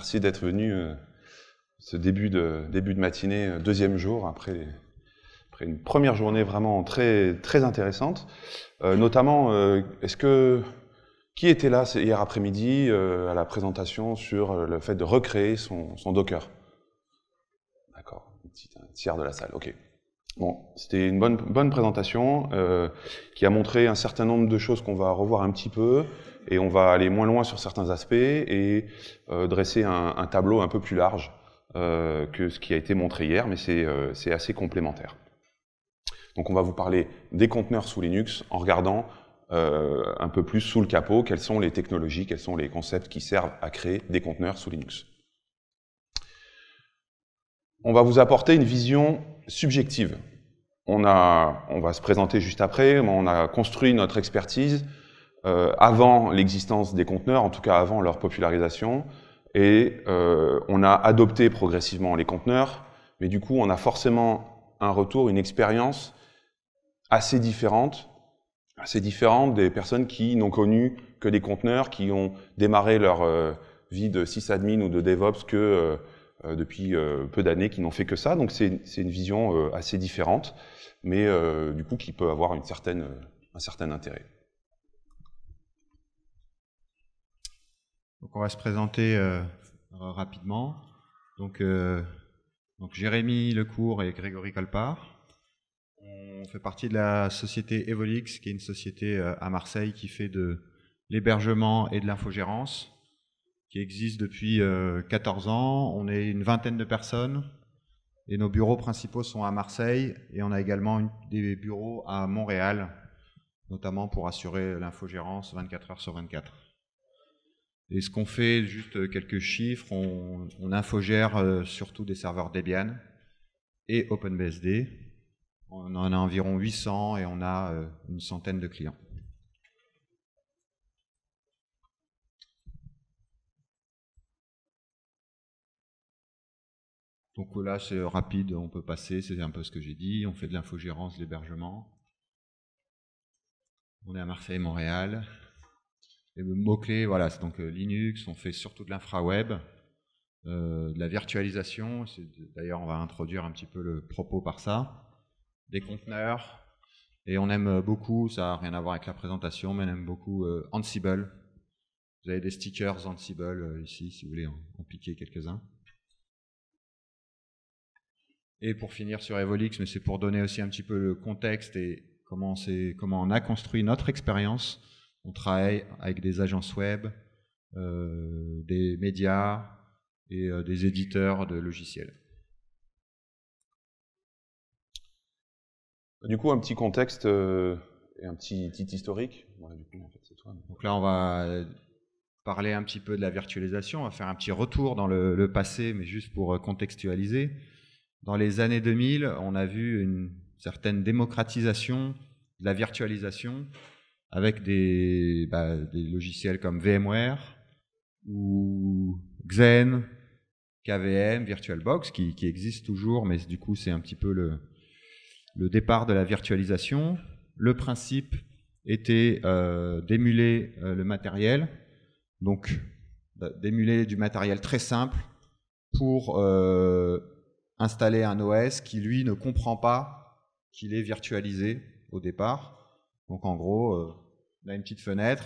Merci d'être venu euh, ce début de, début de matinée, euh, deuxième jour, après, après, une première journée vraiment très, très intéressante. Euh, notamment, est-ce que. Qui était là hier après-midi à la présentation sur le fait de recréer son, Docker D'accord, un tiers de la salle, ok. Bon, c'était une bonne, bonne présentation qui a montré un certain nombre de choses qu'on va revoir un petit peu et on va aller moins loin sur certains aspects et euh, dresser un, tableau un peu plus large euh, que ce qui a été montré hier, mais euh, c'est assez complémentaire. Donc on va vous parler des conteneurs sous Linux en regardant un peu plus sous le capot quelles sont les technologies, quels sont les concepts qui servent à créer des conteneurs sous Linux. On va vous apporter une vision subjective. On, on va se présenter juste après, on a construit notre expertise euh, avant l'existence des conteneurs, en tout cas avant leur popularisation, et euh, on a adopté progressivement les conteneurs, mais du coup on a forcément un retour, une expérience assez différente, assez différente des personnes qui n'ont connu que des conteneurs, qui ont démarré leur euh, vie de sysadmin ou de DevOps que depuis peu d'années, qui n'ont fait que ça. Donc c'est une vision assez différente, mais du coup qui peut avoir une certaine, un certain intérêt. Donc on va se présenter euh, rapidement. Donc, euh, donc, Jérémy Lecourt et Grégory Colpart. On fait partie de la société Evolix, qui est une société euh, à Marseille qui fait de l'hébergement et de l'infogérance, qui existe depuis 14 ans. On est une vingtaine de personnes et nos bureaux principaux sont à Marseille et on a également des bureaux à Montréal, notamment pour assurer l'infogérance 24 heures sur 24. Et ce qu'on fait, juste euh, quelques chiffres, on, infogère euh, surtout des serveurs Debian et OpenBSD. On en a environ 800 et on a euh, une centaine de clients. Donc là, c'est rapide, on peut passer, c'est un peu ce que j'ai dit. On fait de l'infogérance, l'hébergement. On est à Marseille, Montréal les mots-clés, voilà, c'est donc euh, Linux, on fait surtout de l'infraweb, euh, de la virtualisation, d'ailleurs on va introduire un petit peu le propos par ça, des conteneurs, et on aime euh, beaucoup, ça n'a rien à voir avec la présentation, mais on aime beaucoup euh, Ansible. Vous avez des stickers Ansible ici, si vous voulez en, piquer quelques-uns. Et pour finir sur Evolix, mais c'est pour donner aussi un petit peu le contexte et comment, comment on a construit notre expérience. On travaille avec des agences web, euh, des médias et euh, des éditeurs de logiciels. Du coup, un petit contexte euh, et un petit titre historique. Donc là, on va parler un petit peu de la virtualisation. On va faire un petit retour dans le passé, mais juste pour contextualiser. Dans les années 2000, on a vu une certaine démocratisation de la virtualisation avec bah, des, logiciels comme VMware ou Xen, KVM, VirtualBox, qui, existent toujours, mais du coup c'est un petit peu le, départ de la virtualisation. Le principe était euh, d'émuler euh, le matériel, donc bah, d'émuler du matériel très simple pour euh, installer un OS qui lui ne comprend pas qu'il est virtualisé au départ donc en gros, euh, on a une petite fenêtre,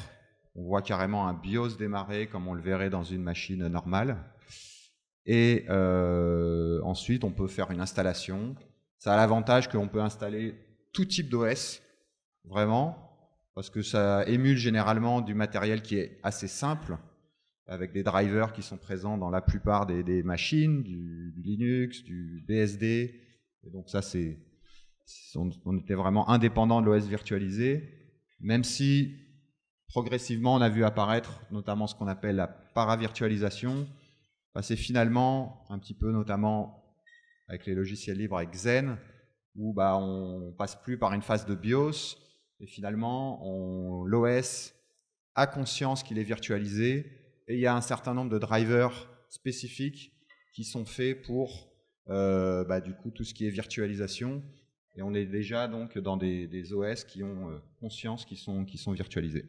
on voit carrément un BIOS démarrer comme on le verrait dans une machine normale. Et euh, ensuite, on peut faire une installation. Ça a l'avantage qu'on peut installer tout type d'OS, vraiment, parce que ça émule généralement du matériel qui est assez simple, avec des drivers qui sont présents dans la plupart des, machines, du, du, Linux, du BSD. Et donc ça, c'est on, était vraiment indépendant de l'OS virtualisé, même si progressivement on a vu apparaître notamment ce qu'on appelle la paravirtualisation. Bah, C'est finalement un petit peu notamment avec les logiciels libres, avec Xen où bah, on passe plus par une phase de BIOS, et finalement l'OS a conscience qu'il est virtualisé, et il y a un certain nombre de drivers spécifiques qui sont faits pour euh, bah, du coup tout ce qui est virtualisation et on est déjà donc dans des, OS qui ont euh, conscience, qui sont, qui virtualisés.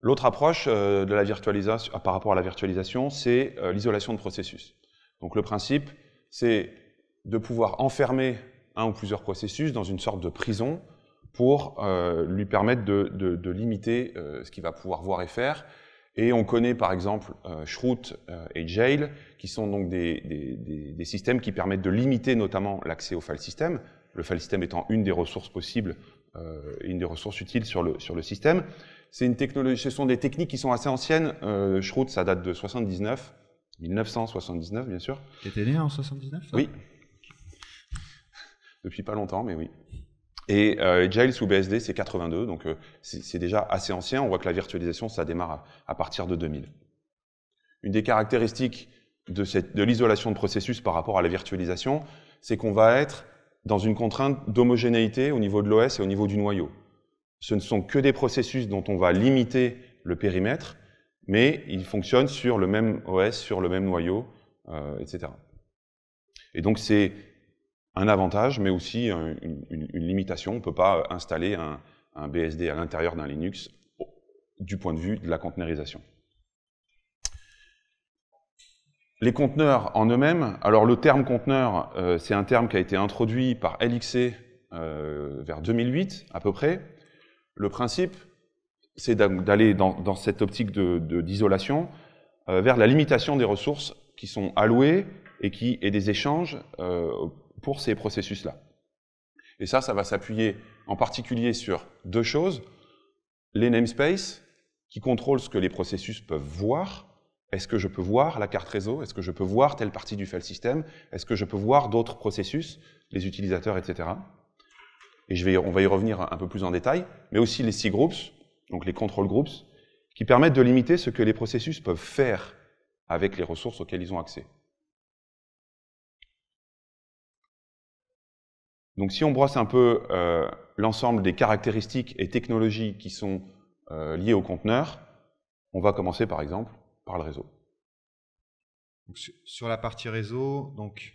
L'autre approche euh, de la ah, par rapport à la virtualisation, c'est euh, l'isolation de processus. Donc le principe, c'est de pouvoir enfermer un ou plusieurs processus dans une sorte de prison pour lui permettre de, de, limiter ce qu'il va pouvoir voir et faire. Et on connaît par exemple et Jail, qui sont donc des, systèmes qui permettent de limiter notamment l'accès au file system, le file system étant une des ressources possibles, euh, une des ressources utiles sur le, sur le système. Une technologie, ce sont des techniques qui sont assez anciennes. Euh, Schroot, ça date de 79, 1979 bien sûr. Tu né en 79 Oui. Depuis pas longtemps, mais oui. Et euh, Giles ou BSD, c'est 82, donc euh, c'est déjà assez ancien. On voit que la virtualisation, ça démarre à, à partir de 2000. Une des caractéristiques de, l'isolation de processus par rapport à la virtualisation, c'est qu'on va être dans une contrainte d'homogénéité au niveau de l'OS et au niveau du noyau. Ce ne sont que des processus dont on va limiter le périmètre, mais ils fonctionnent sur le même OS, sur le même noyau, euh, etc. Et donc c'est un avantage, mais aussi une, limitation. On ne peut pas installer un, BSD à l'intérieur d'un Linux du point de vue de la conteneurisation. Les conteneurs en eux-mêmes, alors le terme conteneur, euh, c'est un terme qui a été introduit par LXC euh, vers 2008 à peu près. Le principe, c'est d'aller dans, cette optique d'isolation euh, vers la limitation des ressources qui sont allouées et, qui, et des échanges pour ces processus-là. Et ça, ça va s'appuyer en particulier sur deux choses. Les namespaces, qui contrôlent ce que les processus peuvent voir, est-ce que je peux voir la carte réseau Est-ce que je peux voir telle partie du file system Est-ce que je peux voir d'autres processus, les utilisateurs, etc. Et on va y revenir un peu plus en détail, mais aussi les C-groups, donc les control groups, qui permettent de limiter ce que les processus peuvent faire avec les ressources auxquelles ils ont accès. Donc si on brosse un peu euh, l'ensemble des caractéristiques et technologies qui sont euh, liées au conteneur, on va commencer par exemple par le réseau. sur la partie réseau, donc,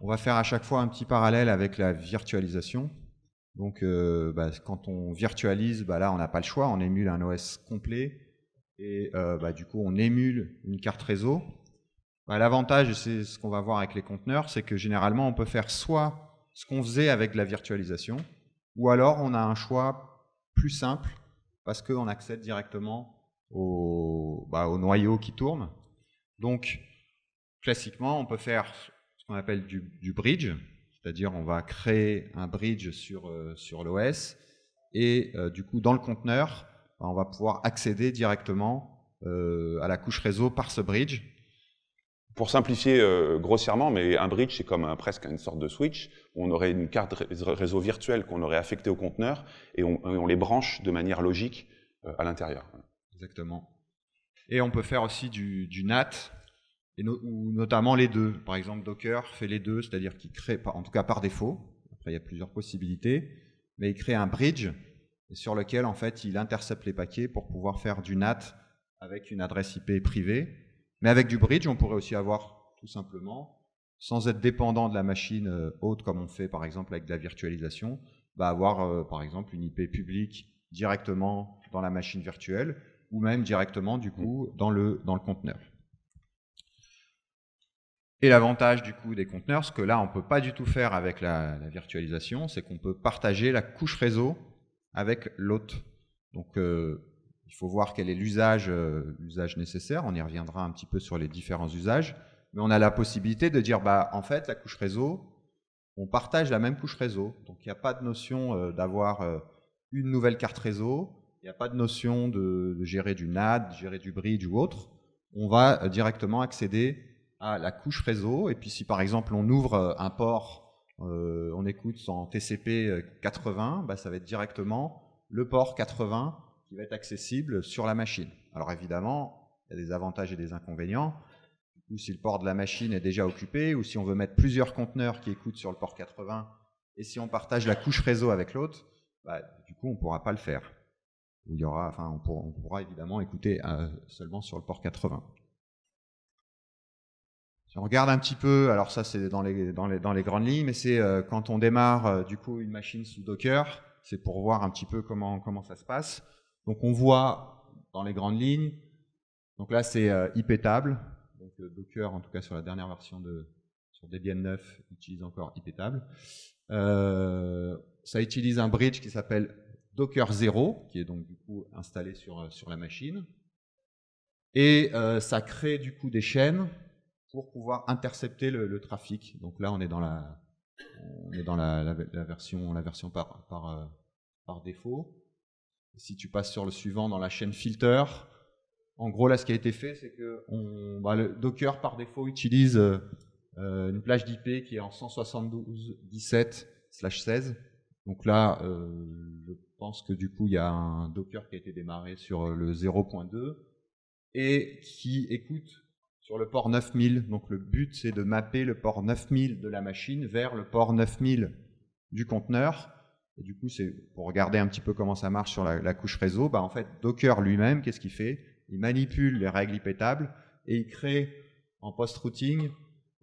on va faire à chaque fois un petit parallèle avec la virtualisation. Donc, euh, bah, quand on virtualise, bah, là, on n'a pas le choix, on émule un OS complet et euh, bah, du coup, on émule une carte réseau. Bah, l'avantage, c'est ce qu'on va voir avec les conteneurs, c'est que généralement, on peut faire soit ce qu'on faisait avec la virtualisation, ou alors on a un choix plus simple parce qu'on accède directement bah, au, noyau qui tourne. Donc, classiquement, on peut faire ce qu'on appelle du, bridge, c'est-à-dire on va créer un bridge sur, euh, l'OS, et euh, du coup, dans le conteneur, on va pouvoir accéder directement euh, à la couche réseau par ce bridge. Pour simplifier grossièrement, mais un bridge, c'est comme presque une sorte de switch. On aurait une carte réseau virtuelle qu'on aurait affectée au conteneur et on, les branche de manière logique à l'intérieur. Exactement. Et on peut faire aussi du, NAT, et ou notamment les deux. Par exemple, Docker fait les deux, c'est-à-dire qu'il crée, en tout cas par défaut, après il y a plusieurs possibilités, mais il crée un bridge sur lequel en fait il intercepte les paquets pour pouvoir faire du NAT avec une adresse IP privée. Mais avec du bridge, on pourrait aussi avoir tout simplement, sans être dépendant de la machine euh, haute comme on fait par exemple avec de la virtualisation, bah, avoir euh, par exemple une IP publique directement dans la machine virtuelle ou même directement du mm. coup dans le, dans le conteneur. Et l'avantage du coup des conteneurs, ce que là on ne peut pas du tout faire avec la, virtualisation, c'est qu'on peut partager la couche réseau avec l'hôte. Donc euh, il faut voir quel est euh, l'usage nécessaire, on y reviendra un petit peu sur les différents usages, mais on a la possibilité de dire bah, en fait la couche réseau, on partage la même couche réseau, donc il n'y a pas de notion euh, d'avoir une nouvelle carte réseau, il n'y a pas de notion de, gérer du NAD, gérer du bridge ou autre. On va euh, directement accéder à la couche réseau. Et puis si par exemple on ouvre euh, un port, euh, on écoute en TCP 80, bah, ça va être directement le port 80 qui va être accessible sur la machine. Alors évidemment, il y a des avantages et des inconvénients. Du coup, si le port de la machine est déjà occupé, ou si on veut mettre plusieurs conteneurs qui écoutent sur le port 80, et si on partage la couche réseau avec l'autre, bah, du coup, on ne pourra pas le faire y aura, enfin, on, pourra, évidemment écouter euh, seulement sur le port 80. Si on regarde un petit peu, alors ça c'est dans les, dans, les, grandes lignes, mais c'est euh, quand on démarre euh, du coup une machine sous Docker, c'est pour voir un petit peu comment, comment ça se passe. Donc on voit dans les grandes lignes, donc là c'est iptable, donc Docker en tout cas sur la dernière version de sur Debian 9 utilise encore iptable. ça utilise un bridge qui s'appelle Docker 0, qui est donc du coup installé sur, euh, sur la machine. Et euh, ça crée du coup des chaînes pour pouvoir intercepter le, trafic. Donc là, on est dans la, dans la, version, la version euh, par, défaut. si tu passes sur le suivant dans la chaîne filter, en gros, là, ce qui a été fait, c'est que bah, le Docker, par défaut, utilise une plage d'IP qui est en 172.17/16 donc là, euh, je pense que du coup, il y a un Docker qui a été démarré sur euh, le 0.2 et qui écoute sur le port 9000. Donc le but, c'est de mapper le port 9000 de la machine vers le port 9000 du conteneur. Et du coup, c'est pour regarder un petit peu comment ça marche sur la, couche réseau. Bah, en fait, Docker lui-même, qu'est-ce qu'il fait Il manipule les règles tables et il crée en post-routing.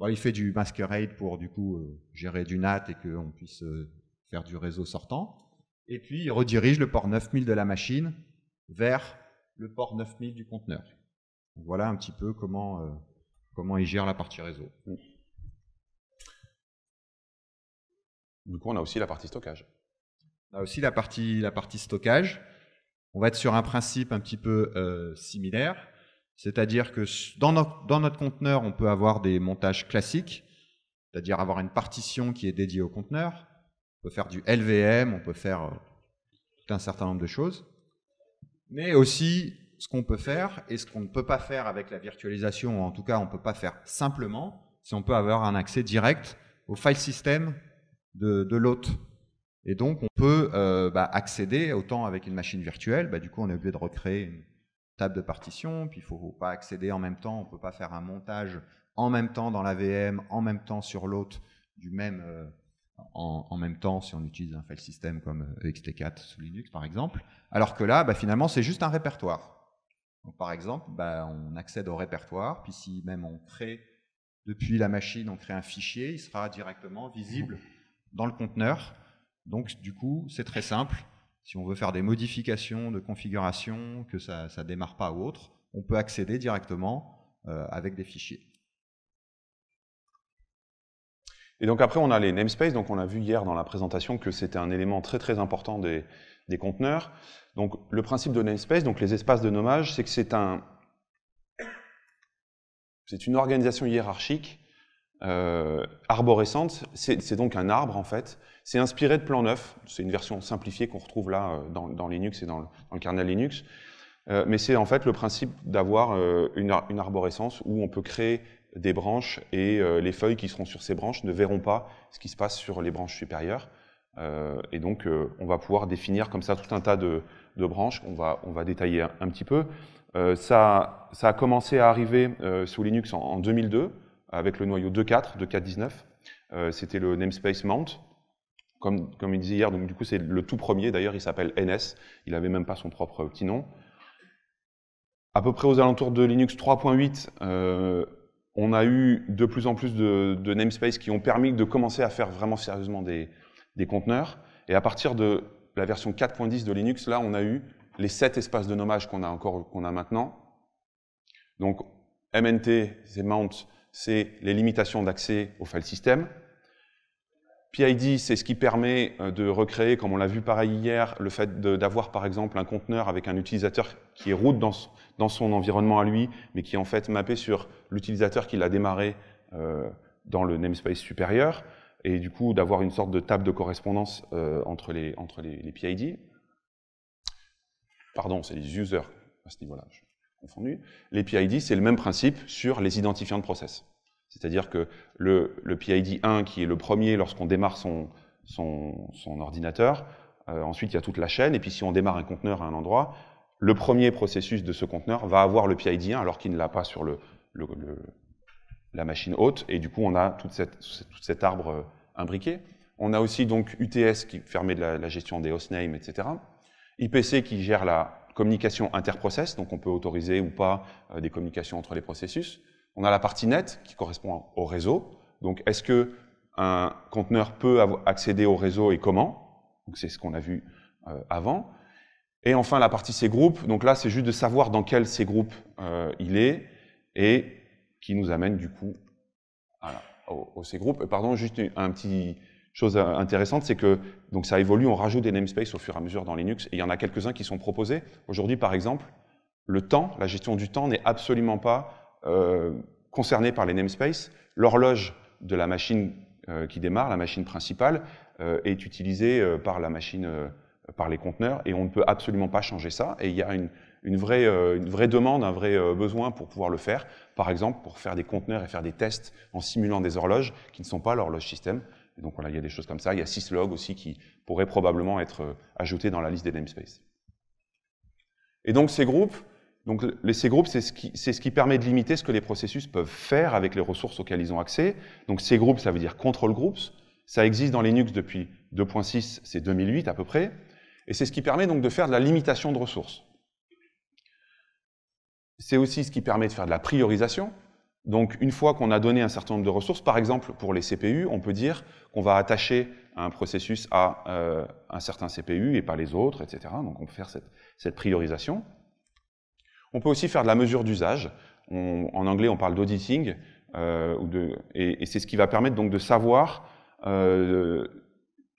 il fait du masquerade pour du coup euh, gérer du NAT et qu'on puisse faire du réseau sortant. Et puis, il redirige le port 9000 de la machine vers le port 9000 du conteneur. voilà un petit peu comment, euh, comment il gère la partie réseau. Mm. Du coup, on a aussi la partie stockage. On a aussi la partie, la partie stockage. On va être sur un principe un petit peu euh, similaire. C'est-à-dire que dans dans notre conteneur, on peut avoir des montages classiques, c'est-à-dire avoir une partition qui est dédiée au conteneur, on peut faire du LVM, on peut faire tout un certain nombre de choses, mais aussi ce qu'on peut faire et ce qu'on ne peut pas faire avec la virtualisation, ou en tout cas on ne peut pas faire simplement, si on peut avoir un accès direct au file system de, l'hôte. Et donc on peut euh, bah, accéder autant avec une machine virtuelle, bah, du coup on est obligé de recréer une table de partition, puis il ne faut pas accéder en même temps, on ne peut pas faire un montage en même temps dans la VM, en même temps sur l'hôte du même... Euh, en, même temps si on utilise un file system comme ext4 euh, sous Linux par exemple, alors que là, bah, finalement, c'est juste un répertoire. par exemple, bah, on accède au répertoire, puis si même on crée, depuis la machine, on crée un fichier, il sera directement visible dans le conteneur. Donc du coup, c'est très simple. Si on veut faire des modifications de configuration, que ça ne démarre pas ou autre, on peut accéder directement euh, avec des fichiers. Et donc après, on a les namespaces. Donc on a vu hier dans la présentation que c'était un élément très très important des, conteneurs. Donc le principe de namespace, donc les espaces de nommage, c'est que c'est un, c'est une organisation hiérarchique euh, arborescente. C'est donc un arbre en fait. C'est inspiré de Plan 9. C'est une version simplifiée qu'on retrouve là euh, dans, Linux et dans le, dans kernel Linux. Euh, mais c'est en fait le principe d'avoir une, arborescence où on peut créer des branches et euh, les feuilles qui seront sur ces branches ne verront pas ce qui se passe sur les branches supérieures. Euh, et donc, euh, on va pouvoir définir comme ça tout un tas de, branches qu'on va, on va détailler un, petit peu. Ça, ça, a commencé à arriver sous Linux en, 2002 avec le noyau 2.4, 2.4.19. C'était le namespace mount. Comme, comme, il disait hier, donc du coup c'est le tout premier, d'ailleurs il s'appelle NS, il n'avait même pas son propre petit nom. À peu près aux alentours de Linux 3.8, on a eu de plus en plus de, namespaces qui ont permis de commencer à faire vraiment sérieusement des, conteneurs. Et à partir de la version 4.10 de Linux, là, on a eu les sept espaces de nommage qu'on a encore qu'on a maintenant. Donc MNT, c'est mount, c'est les limitations d'accès au file system. PID, c'est ce qui permet euh, de recréer, comme on l'a vu pareil hier, le fait d'avoir par exemple un conteneur avec un utilisateur qui est route dans, son environnement à lui, mais qui est en fait mappé sur l'utilisateur qui l'a démarré euh, dans le namespace supérieur, et du coup d'avoir une sorte de table de correspondance euh, entre, les, les PID. Pardon, c'est les users à ce niveau-là, je suis confondu. Les PID, c'est le même principe sur les identifiants de process. C'est-à-dire que le, PID 1, qui est le premier lorsqu'on démarre son, ordinateur, euh, ensuite il y a toute la chaîne, et puis si on démarre un conteneur à un endroit, le premier processus de ce conteneur va avoir le PID 1 alors qu'il ne l'a pas sur la machine haute, et du coup on a tout cet arbre euh, imbriqué. On a aussi donc UTS qui permet la, gestion des hostnames, etc. IPC qui gère la communication interprocess, donc on peut autoriser ou pas euh, des communications entre les processus. On a la partie net qui correspond au réseau. Donc, est-ce que un conteneur peut accéder au réseau et comment c'est ce qu'on a vu euh, avant. Et enfin, la partie c groupes. Donc là, c'est juste de savoir dans quel c groupes euh, il est et qui nous amène du coup au, c groupes. Et pardon, juste une, un chose euh, intéressante, c'est que donc ça évolue, on rajoute des namespaces au fur et à mesure dans Linux, et il y en a quelques-uns qui sont proposés. Aujourd'hui, par exemple, le temps, la gestion du temps n'est absolument pas euh, concernés par les namespaces. L'horloge de la machine euh, qui démarre, la machine principale, euh, est utilisée par la machine, par les conteneurs, et on ne peut absolument pas changer ça. Et il y a une, une vraie, demande, un vrai besoin pour pouvoir le faire. Par exemple, pour faire des conteneurs et faire des tests en simulant des horloges qui ne sont pas l'horloge système. Et donc voilà, il y a des choses comme ça. Il y a Syslog aussi qui pourrait probablement être ajouté dans la liste des namespaces. Et donc ces groupes, donc ces groupes, c'est ce, qui, permet de limiter ce que les processus peuvent faire avec les ressources auxquelles ils ont accès. Donc ces groupes, ça veut dire control groups. Ça existe dans Linux depuis 2.6, c'est 2008 à peu près. Et c'est ce qui permet donc de faire de la limitation de ressources. C'est aussi ce qui permet de faire de la priorisation. Donc une fois qu'on a donné un certain nombre de ressources, par exemple pour les CPU, on peut dire qu'on va attacher un processus à euh, un certain CPU et pas les autres, etc. Donc on peut faire cette priorisation. On peut aussi faire de la mesure d'usage. En anglais, on parle d'auditing, euh, et, c'est ce qui va permettre donc de savoir euh,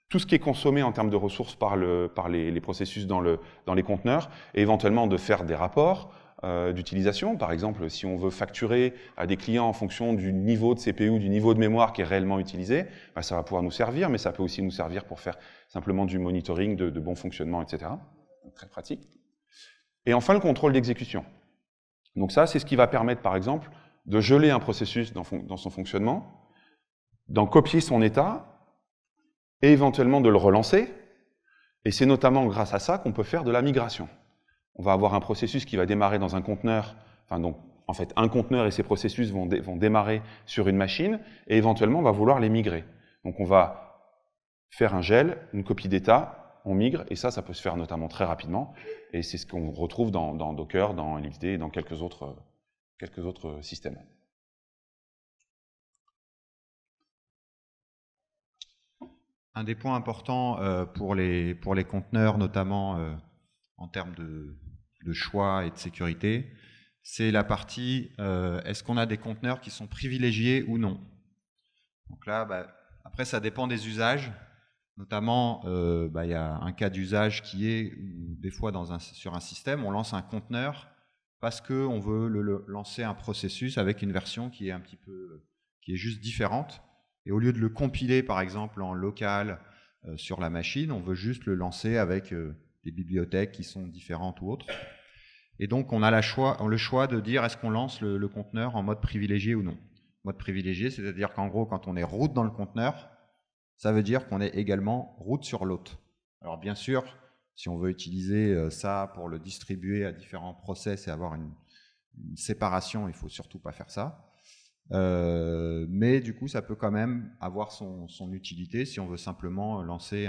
tout ce qui est consommé en termes de ressources par, les, processus dans, les conteneurs, et éventuellement de faire des rapports euh, d'utilisation. Par exemple, si on veut facturer à des clients en fonction du niveau de CPU, du niveau de mémoire qui est réellement utilisé, bah, ça va pouvoir nous servir, mais ça peut aussi nous servir pour faire simplement du monitoring de, bon fonctionnement, etc. très pratique. Et enfin, le contrôle d'exécution. Donc ça, c'est ce qui va permettre, par exemple, de geler un processus dans, son fonctionnement, d'en copier son état, et éventuellement de le relancer. Et c'est notamment grâce à ça qu'on peut faire de la migration. On va avoir un processus qui va démarrer dans un conteneur, enfin donc en fait un conteneur et ses processus vont, vont démarrer sur une machine, et éventuellement on va vouloir les migrer. Donc on va faire un gel, une copie d'état, on migre, et ça, ça peut se faire notamment très rapidement, et c'est ce qu'on retrouve dans, Docker, dans LXD et dans quelques autres, euh, euh, systèmes. Un des points importants euh, pour, les, conteneurs, notamment en termes de, choix et de sécurité, c'est la partie est-ce qu'on a des conteneurs qui sont privilégiés ou non. Donc là, bah, après, ça dépend des usages. Notamment, euh, bah, il y a un cas d'usage qui est, euh, des fois, sur un système, on lance un conteneur parce qu'on veut le, lancer un processus avec une version qui est un petit peu, euh, qui est juste différente. Et au lieu de le compiler, par exemple, en local sur la machine, on veut juste le lancer avec des bibliothèques qui sont différentes ou autres. Et donc, on a le choix de dire est-ce qu'on lance le, le conteneur en mode privilégié ou non. Mode privilégié, c'est-à-dire qu'en gros, quand on est route dans le conteneur, ça veut dire qu'on est également route sur l'autre. Alors bien sûr, si on veut utiliser euh, ça pour le distribuer à différents process et avoir une, séparation, il faut surtout pas faire ça. Euh, mais du coup, ça peut quand même avoir son, utilité si on veut simplement lancer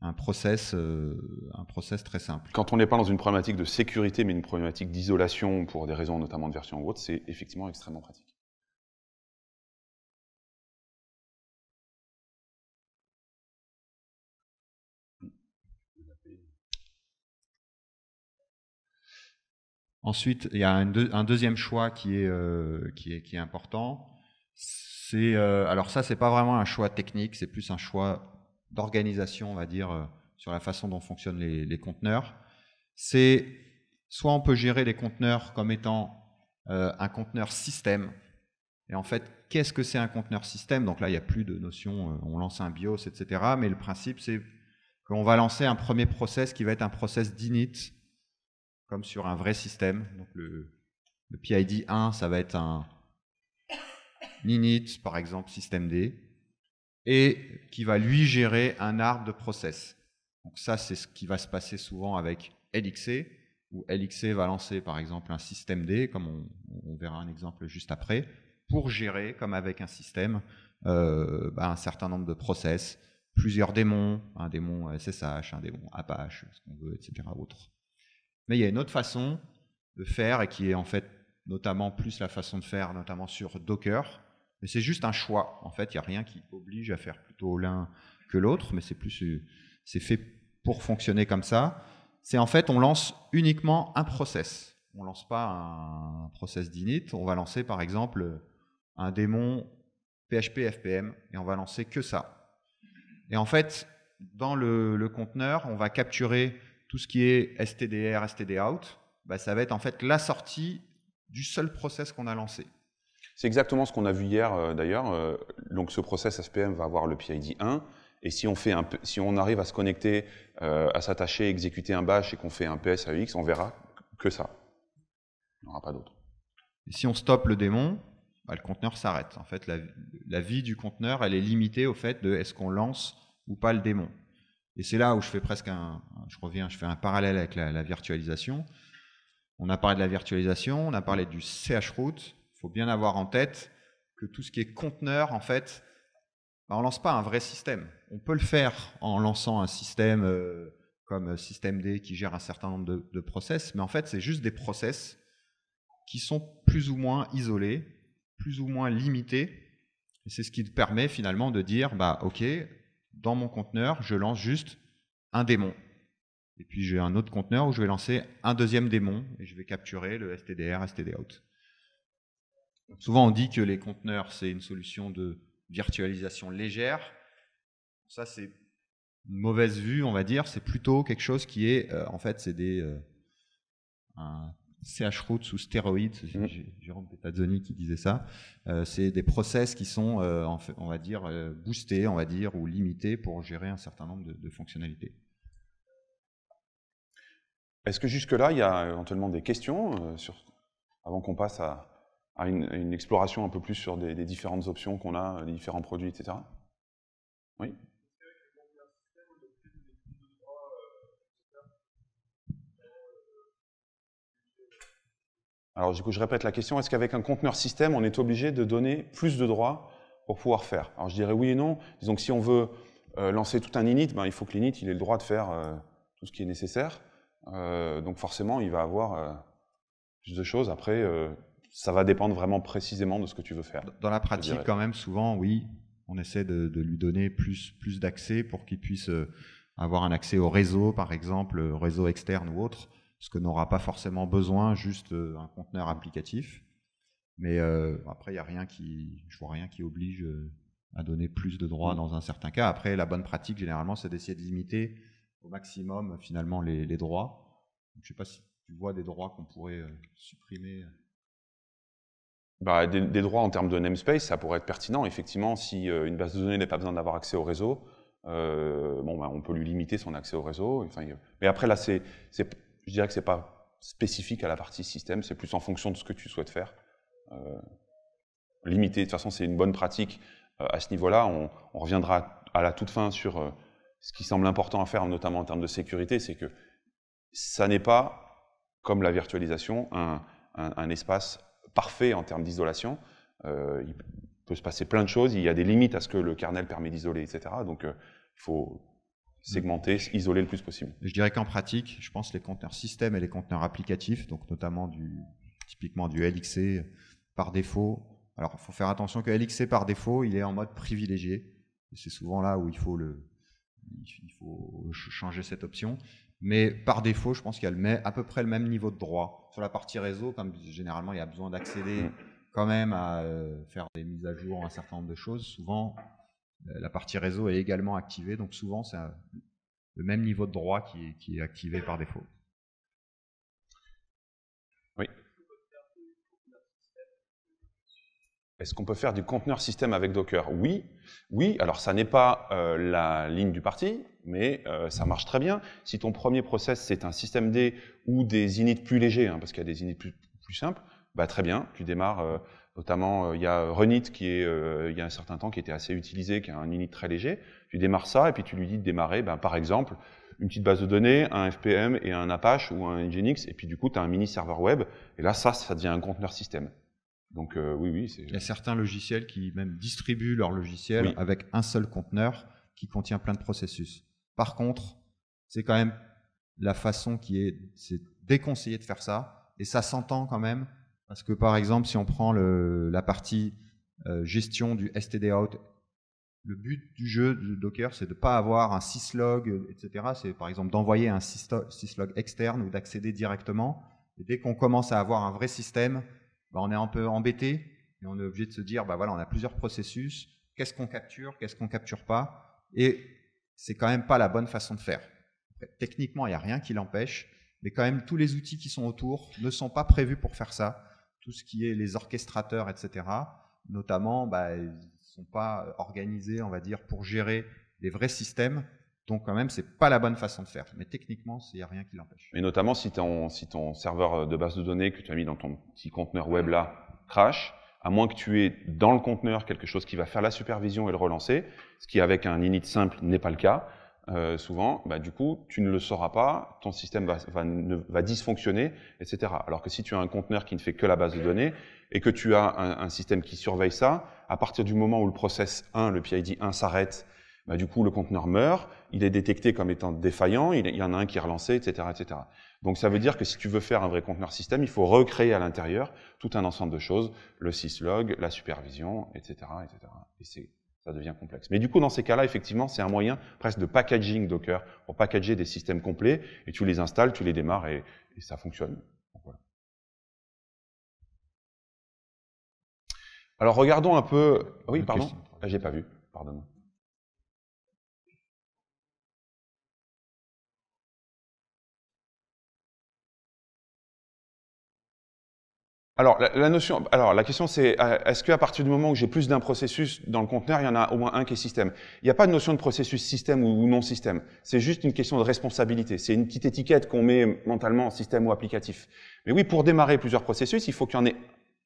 un, process, euh, un process très simple. Quand on n'est pas dans une problématique de sécurité, mais une problématique d'isolation pour des raisons notamment de version haute, c'est effectivement extrêmement pratique. Ensuite, il y a un, deuxième choix euh, qui est, qui est, important. C'est, euh, alors ça, c'est pas vraiment un choix technique, c'est plus un choix d'organisation, on va dire, euh, sur la façon dont fonctionnent les, les conteneurs. C'est soit on peut gérer les conteneurs comme étant un conteneur système. Et en fait, qu'est-ce que c'est un conteneur système Donc là, il n'y a plus de notion, on lance un BIOS, etc. Mais le principe, c'est qu'on va lancer un premier process qui va être un process d'init comme sur un vrai système. Donc le, PID 1, ça va être un init, par exemple, système D, et qui va lui gérer un arbre de process. Donc ça, c'est ce qui va se passer souvent avec LXC, où LXC va lancer, par exemple, un système D, comme on, verra un exemple juste après, pour gérer, comme avec un système, euh, bah, un certain nombre de process, plusieurs démons, un démon SSH, un démon Apache, ce qu'on veut, etc. Mais il y a une autre façon de faire et qui est en fait notamment plus la façon de faire, notamment sur Docker. Mais c'est juste un choix. En fait, il n'y a rien qui oblige à faire plutôt l'un que l'autre, mais c'est plus, euh, c'est fait pour fonctionner comme ça. C'est en fait, on lance uniquement un process. On lance pas un process d'init. On va lancer par exemple un démon PHP FPM et on va lancer que ça. Et en fait, dans le, le conteneur, on va capturer tout ce qui est STDR, stdout, bah, ça va être en fait la sortie du seul process qu'on a lancé. C'est exactement ce qu'on a vu hier euh, d'ailleurs. Euh, donc ce process SPM va avoir le PID 1. Et si on, fait un, si on arrive à se connecter, euh, à s'attacher, exécuter un bash et qu'on fait un PSAX, on verra que ça. Il n'y aura pas d'autre. Et si on stoppe le démon, bah, le conteneur s'arrête. En fait, la, la, vie du conteneur, elle est limitée au fait de est-ce qu'on lance ou pas le démon. Et c'est là où je fais presque un, je reviens, je fais un parallèle avec la, virtualisation. On a parlé de la virtualisation, on a parlé du chroot. Il faut bien avoir en tête que tout ce qui est conteneur, en fait, bah, on ne lance pas un vrai système. On peut le faire en lançant un système euh, comme euh, SystemD qui gère un certain nombre de, process, mais en fait, c'est juste des process qui sont plus ou moins isolés, plus ou moins limités. Et c'est ce qui permet finalement de dire, bah, OK, dans mon conteneur, je lance juste un démon. Et puis j'ai un autre conteneur où je vais lancer un deuxième démon et je vais capturer le stdr, stdout. souvent on dit que les conteneurs c'est une solution de virtualisation légère. Ça c'est une mauvaise vue, on va dire. C'est plutôt quelque chose qui est, euh, en fait, c'est des euh, CH roots sous stéroïdes, mm. Jérôme Petazzoni qui disait ça. Euh, c'est des process qui sont, euh, on va dire, euh, boostés, on va dire, ou limités pour gérer un certain nombre de, fonctionnalités. Est-ce que jusque-là, il y a éventuellement des questions sur... avant qu'on passe à, une, exploration un peu plus sur des, différentes options qu'on a, les différents produits, etc. Oui Alors du coup, je répète la question, est-ce qu'avec un conteneur système, on est obligé de donner plus de droits pour pouvoir faire Alors je dirais oui et non. Disons que si on veut euh, lancer tout un init, ben, il faut que l'init ait le droit de faire euh, tout ce qui est nécessaire. Euh, donc forcément, il va avoir plus de choses. Après, ça va dépendre vraiment précisément de ce que tu veux faire. Dans la pratique, quand même, souvent, oui, on essaie de, lui donner plus, plus d'accès pour qu'il puisse avoir un accès au réseau, par exemple, réseau externe ou autre ce que n'aura pas forcément besoin juste euh, un conteneur applicatif. Mais euh, après, il y a rien qui, je vois rien qui oblige euh, à donner plus de droits mm. dans un certain cas. Après, la bonne pratique généralement, c'est d'essayer de limiter au maximum finalement les, droits. Je je sais pas si tu vois des droits qu'on pourrait supprimer. Bah, des, droits en termes de namespace, ça pourrait être pertinent. Effectivement, si une base de données n'a pas besoin d'avoir accès au réseau, bon, bah, on peut lui limiter son accès au réseau. Enfin, mais après, là, c'est je dirais que c'est pas spécifique à la partie système, c'est plus en fonction de ce que tu souhaites faire. Euh, limiter, de toute façon, c'est une bonne pratique euh, à ce niveau-là. On, reviendra à la toute fin sur euh, ce qui semble important à faire, notamment en termes de sécurité, c'est que ça n'est pas, comme la virtualisation, un, un espace parfait en termes d'isolation. il peut se passer plein de choses, il y a des limites à ce que le kernel permet d'isoler, etc. Donc, il faut Mm. segmenter, isolé isoler le plus possible. Je dirais qu'en pratique, je pense les conteneurs système et les conteneurs applicatifs, donc notamment du, typiquement du LXC par défaut. Alors, il faut faire attention que LXC par défaut, il est en mode privilégié. C'est souvent là où il faut, le, il faut changer cette option. Mais par défaut, je pense qu'elle met à peu près le même niveau de droit. Sur la partie réseau, comme généralement il y a besoin d'accéder mm. quand même à euh, faire des mises à jour, un certain nombre de choses, souvent euh, la partie réseau est également activée, donc souvent c'est le même niveau de droit qui, est activé par défaut. Oui. Est-ce qu'on peut faire du conteneur système avec Docker Oui, oui. Alors ça n'est pas euh, la ligne du parti, mais euh, ça marche très bien. Si ton premier process c'est un système D ou des init plus légers, hein, parce qu'il y a des init plus, simples, bah, très bien. Tu démarres Notamment, euh, il y a Runit qui est, euh, il y a un certain temps, qui était assez utilisé, qui a un init très léger. Tu démarres ça et puis tu lui dis de démarrer, ben, par exemple, une petite base de données, un FPM et un Apache ou un Nginx, et puis du coup, tu as un mini serveur web, et là, ça, ça devient un conteneur système. Donc euh, oui, oui. Il y a certains logiciels qui même distribuent leur logiciel avec un seul conteneur qui contient plein de processus. Par contre, c'est quand même la façon qui est, c'est déconseillé de faire ça, et ça s'entend quand même parce que par exemple, si on prend le, la partie euh, gestion du STD out, le but du jeu de Docker, c'est de ne pas avoir un syslog, etc. C'est par exemple d'envoyer un syslog externe ou d'accéder directement. Et dès qu'on commence à avoir un vrai système, bah, on est un peu embêté et on est obligé de se dire, bah voilà, on a plusieurs processus, qu'est-ce qu'on capture, qu'est-ce qu'on capture pas, et c'est quand même pas la bonne façon de faire. Techniquement, il n'y a rien qui l'empêche, mais quand même tous les outils qui sont autour ne sont pas prévus pour faire ça tout ce qui est les orchestrateurs, etc. Notamment, bah, ils ne sont pas euh, organisés, on va dire, pour gérer les vrais systèmes. Donc quand même, ce n'est pas la bonne façon de faire. Mais techniquement, il n'y a rien qui l'empêche. Et notamment si ton, si ton serveur euh, de base de données que tu as mis dans ton petit conteneur web là crash, à moins que tu aies dans le conteneur quelque chose qui va faire la supervision et le relancer, ce qui avec un init simple n'est pas le cas, euh, souvent, bah, du coup, tu ne le sauras pas, ton système va, va, va, dysfonctionner, etc. Alors que si tu as un conteneur qui ne fait que la base de données et que tu as un, système qui surveille ça, à partir du moment où le process 1, le PID 1 s'arrête, bah, du coup, le conteneur meurt, il est détecté comme étant défaillant, il y en a un qui est relancé, etc., etc. Donc ça veut dire que si tu veux faire un vrai conteneur système, il faut recréer à l'intérieur tout un ensemble de choses, le syslog, la supervision, etc. etc ça devient complexe. Mais du coup, dans ces cas-là, effectivement, c'est un moyen presque de packaging Docker pour packager des systèmes complets et tu les installes, tu les démarres et, ça fonctionne. Alors regardons un peu. Ah oui, pardon, ah, j'ai pas vu. Pardon. alors, la, notion, alors, la question c'est, euh, est-ce qu'à partir du moment où j'ai plus d'un processus dans le conteneur, il y en a au moins un qui est système Il n'y a pas de notion de processus système ou, non système. C'est juste une question de responsabilité. C'est une petite étiquette qu'on met mentalement en système ou applicatif. Mais oui, pour démarrer plusieurs processus, il faut qu'il y en ait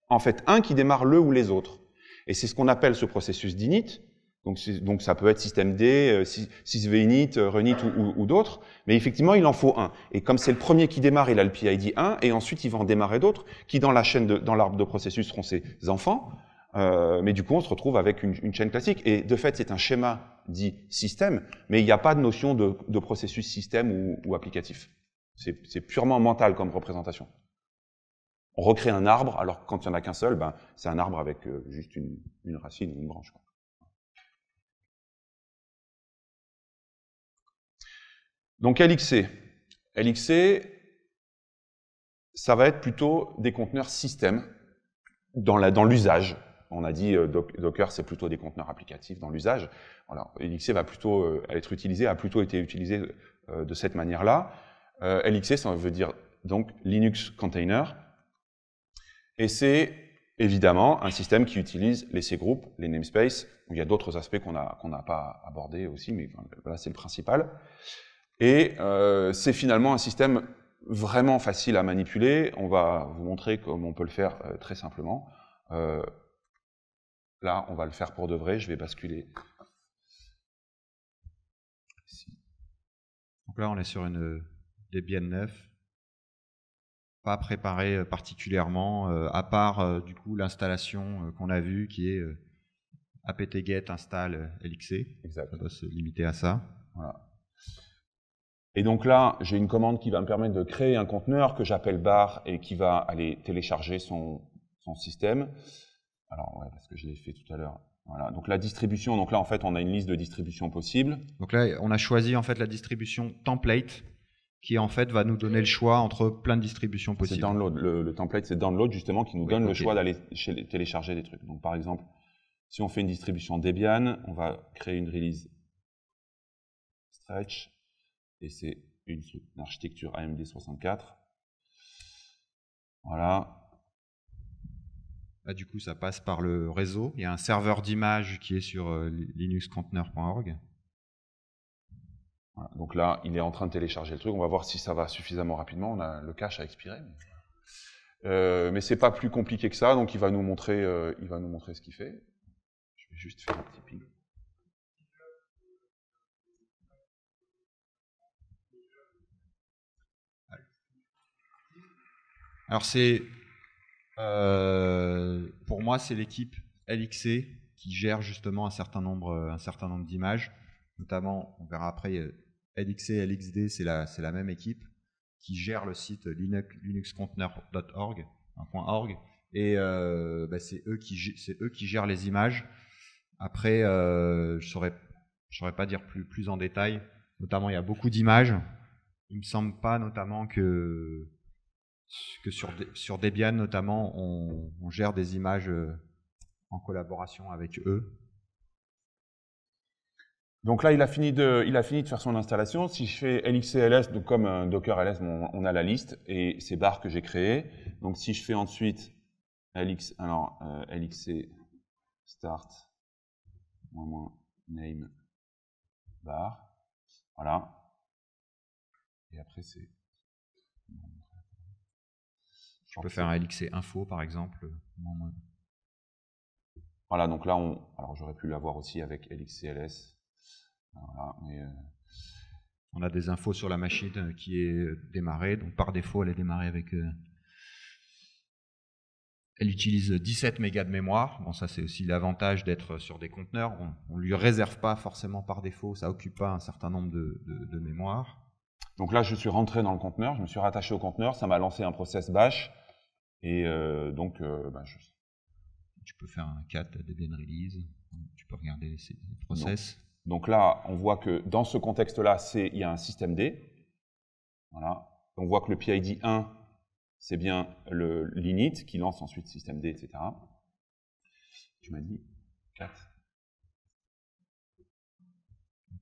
en fait un qui démarre le ou les autres. Et c'est ce qu'on appelle ce processus d'init, donc, donc ça peut être système D, euh, sysvinit, euh, runit ou, ou, ou d'autres, mais effectivement il en faut un. Et comme c'est le premier qui démarre, il a le PID 1, et ensuite il va en démarrer d'autres qui dans la chaîne, de, dans l'arbre de processus seront ses enfants. Euh, mais du coup, on se retrouve avec une, une chaîne classique. Et de fait, c'est un schéma dit système, mais il n'y a pas de notion de, de processus système ou, ou applicatif. C'est purement mental comme représentation. On recrée un arbre, alors quand il n'y en a qu'un seul, ben, c'est un arbre avec euh, juste une, une, racine ou une branche. Donc LXC. LXC, ça va être plutôt des conteneurs système dans l'usage. On a dit euh, Docker, c'est plutôt des conteneurs applicatifs dans l'usage. Alors, LXC va plutôt euh, être utilisé, a plutôt été utilisé euh, de cette manière-là. LXC, ça veut dire donc Linux Container. Et c'est évidemment un système qui utilise les C-groupes, les namespaces. il y a d'autres aspects qu'on n'a pas abordés aussi, mais voilà, c'est le principal. Et euh, c'est finalement un système vraiment facile à manipuler. On va vous montrer comment on peut le faire euh, très simplement. Euh, là, on va le faire pour de vrai. Je vais basculer. Donc là, on est sur une Debian 9, pas préparée particulièrement, à part du coup l'installation qu'on a vue qui est apt-get install lxc. E. Exact. Ça doit se limiter à ça. Voilà. Et donc là, j'ai une commande qui va me permettre de créer un conteneur que j'appelle bar et qui va aller télécharger son, système. Alors, ouais, parce que je l'ai fait tout à l'heure. Voilà. Donc la distribution, donc là en fait on a une liste de distributions possibles. Donc là on a choisi en fait la distribution template qui en fait va nous donner le choix entre plein de distributions possibles. C'est download. Le, template c'est download justement qui nous donne le choix d'aller télécharger des trucs. Donc par exemple, si on fait une distribution Debian, on va créer une release stretch et c'est une, architecture AMD 64. Voilà. Là, du coup, ça passe par le réseau. Il y a un serveur d'image qui est sur euh, linuxcontainer.org. donc là, il est en train de télécharger le truc. On va voir si ça va suffisamment rapidement. On le cache a expiré. Mais, euh, mais c'est pas plus compliqué que ça. Donc il va nous montrer, euh, il va nous montrer ce qu'il fait. Je vais juste faire un petit ping. Alors c'est, euh, pour moi, c'est l'équipe LXC qui gère justement un certain nombre, un certain nombre d'images. Notamment, on verra après, LXC, LXD, c'est la, c'est la même équipe qui gère le site linuxcontainer.org, et euh, bah, c'est eux qui, eux qui gèrent les images. Après, euh, je saurais, saurais pas dire plus, plus en détail. Notamment, il y a beaucoup d'images. Il me semble pas, notamment que que sur, sur Debian notamment, on, gère des images euh, en collaboration avec eux. Donc là, il a, fini de, il a fini de faire son installation. Si je fais LXCLS, donc comme un euh, Docker LS, on, a la liste et ces barres que j'ai créées. Donc si je fais ensuite LX, alors euh, LXC start moins name bar, voilà. Et après c'est je peux faire un LXC info, par exemple. Voilà, donc là, on... alors j'aurais pu l'avoir aussi avec LXCLS. Euh, on a des infos sur la machine euh, qui est euh, démarrée. Donc par défaut, elle est démarrée avec... Elle utilise 17 mégas de mémoire. Bon, ça c'est aussi l'avantage d'être sur des conteneurs. On ne lui réserve pas forcément par défaut, ça occupe pas un certain nombre de, de mémoire. Donc là, je suis rentré dans le conteneur, je me suis rattaché au conteneur, ça m'a lancé un process bash. Et euh, donc, euh, bah, tu peux faire un cat Debian release, tu peux regarder les, process. Donc là, on voit que dans ce contexte-là, il y a un système D. Voilà. On voit que le PID 1, c'est bien le l'init qui lance ensuite système D, etc. Tu m'as dit 4.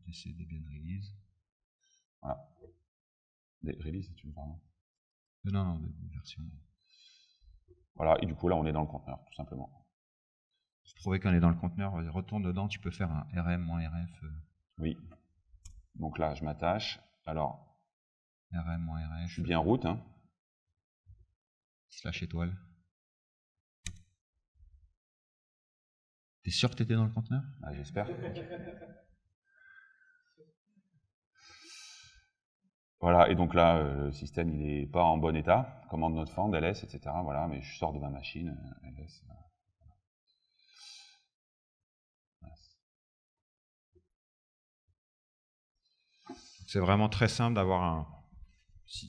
TC Debian release. Voilà. Des release, c'est une... parles Non, non, des versions. Voilà, et du coup là on est dans le conteneur, tout simplement. Pour prouver qu'on est dans le conteneur, retourne dedans, tu peux faire un RM-RF. Euh. Oui. Donc là, je m'attache. Alors. RM-RF. Je suis bien route, hein. Slash étoile. T'es sûr que t'étais dans le conteneur ah, J'espère. Voilà, et donc là, euh, le système, il n'est pas en bon état. Commande notre fend, ls, etc. Voilà, mais je sors de ma machine, euh, C'est vraiment très simple d'avoir un,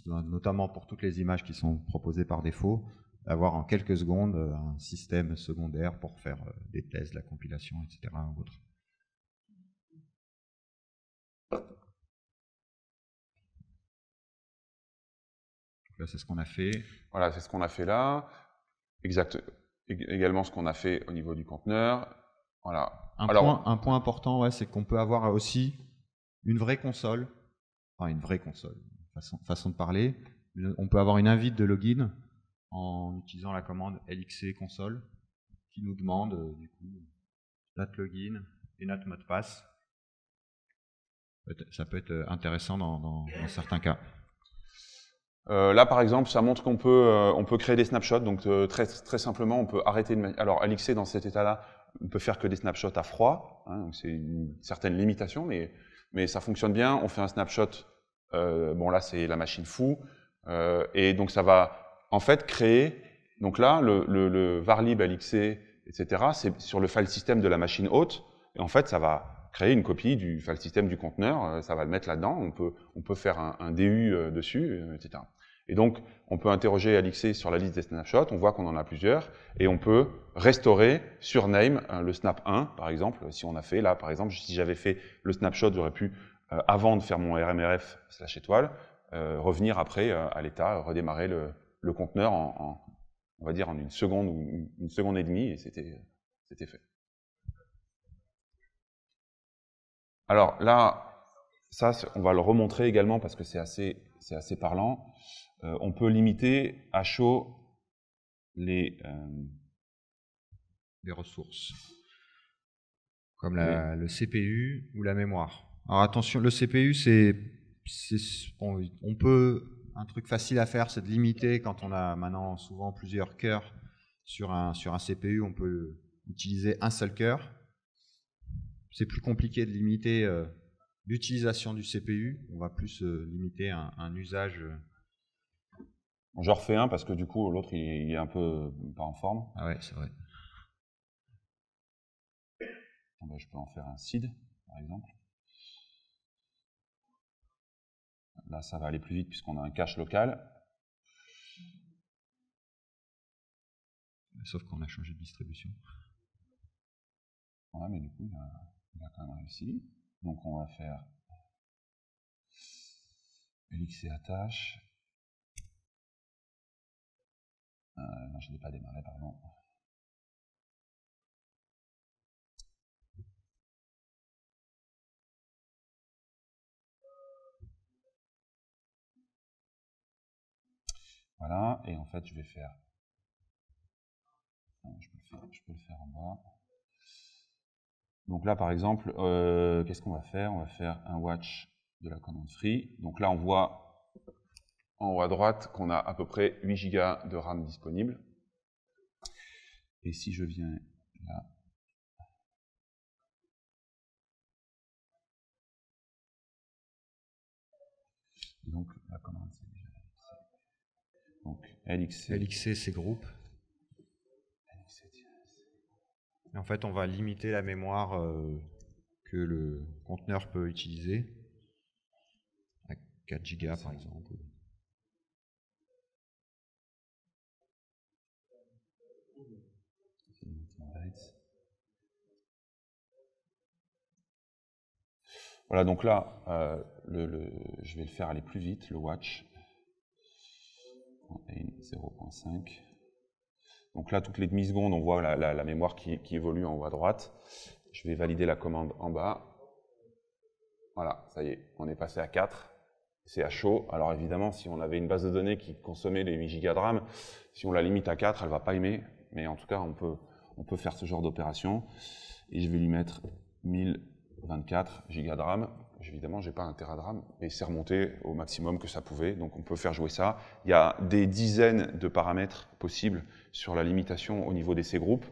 notamment pour toutes les images qui sont proposées par défaut, d'avoir en quelques secondes euh, un système secondaire pour faire des tests, la compilation, etc. c'est ce qu'on a fait. Voilà, c'est ce qu'on a fait là. Exact. Également ce qu'on a fait au niveau du conteneur. Voilà. Un, point, un point important, c'est qu'on peut avoir aussi une vraie console. Enfin, une vraie console, façon, de parler. On peut avoir une invite de login en utilisant la commande LXC console qui nous demande euh, du coup notre login et notre mot de passe. Ça peut être euh, intéressant dans certains cas. Euh, là, par exemple, ça montre qu'on peut, euh, on peut créer des snapshots. Donc, euh, très, très simplement, on peut arrêter de... Alors, LXC, dans cet état-là, on peut faire que des snapshots à froid. Hein, c'est une certaine limitation, mais, mais ça fonctionne bien. On fait un snapshot. bon, là, c'est la machine fou. et donc, ça va, en fait, créer... Donc là, le, le, varlib, alixé, etc., c'est sur le file system de la machine haute. Et en fait, ça va créer une copie du, enfin, le système du conteneur, euh, ça va le mettre là-dedans, on peut, on peut faire un, un DU euh, dessus, euh, etc. Et donc, on peut interroger Alixé sur la liste des snapshots, on voit qu'on en a plusieurs, et on peut restaurer sur name le snap 1, par exemple, si on a fait, là, par exemple, si j'avais fait le snapshot, j'aurais pu, avant de faire mon RMRF slash étoile, revenir après à l'état, redémarrer le, le conteneur en, on va dire, en une seconde ou une, une seconde et demie, et c'était fait. Alors là, ça, on va le remontrer également parce que c'est assez, parlant. Euh, on peut limiter à chaud les, euh, ressources. Comme le CPU ou la mémoire. Alors attention, le CPU, c'est, peut, un truc facile à faire, c'est de limiter quand on a maintenant souvent plusieurs cœurs sur un, sur un CPU, on peut utiliser un seul cœur c'est plus compliqué de limiter euh, l'utilisation du CPU. On va plus euh, limiter un, un usage. Euh. J'en refais un parce que du coup, l'autre, il, est un peu pas en forme. Ah ouais, c'est vrai. Ah bah, je peux en faire un seed, par exemple. Là, ça va aller plus vite puisqu'on a un cache local. Sauf qu'on a changé de distribution. Voilà, mais du coup, il y a... On a quand même réussi. Donc on va faire LX et attache. Euh, non, je ne l'ai pas démarré, pardon. Voilà, et en fait, je vais faire, je peux le faire en bas. Donc là, par exemple, euh, qu'est-ce qu'on va faire On va faire un watch de la commande free. Donc là, on voit en haut à droite qu'on a à peu près 8 Go de RAM disponible. Et si je viens là, donc la commande c'est déjà Donc LXC, c'est groupe. en fait, on va limiter la mémoire euh, que le conteneur peut utiliser à 4 gigas par exemple. Voilà, donc là, euh, je vais le faire aller plus vite, le watch. 0.5. Donc là, toutes les demi-secondes, on voit la, mémoire qui, évolue en haut à droite. Je vais valider la commande en bas. Voilà, ça y est, on est passé à 4. C'est à chaud. Alors évidemment, si on avait une base de données qui consommait les 8 Go de RAM, si on la limite à 4, elle ne va pas aimer. Mais en tout cas, on peut, on peut faire ce genre d'opération. Et je vais lui mettre 1024 Go de RAM. Évidemment, j'ai pas un RAM, mais c'est remonté au maximum que ça pouvait, donc on peut faire jouer ça. Il y a des dizaines de paramètres possibles sur la limitation au niveau des C-groupes,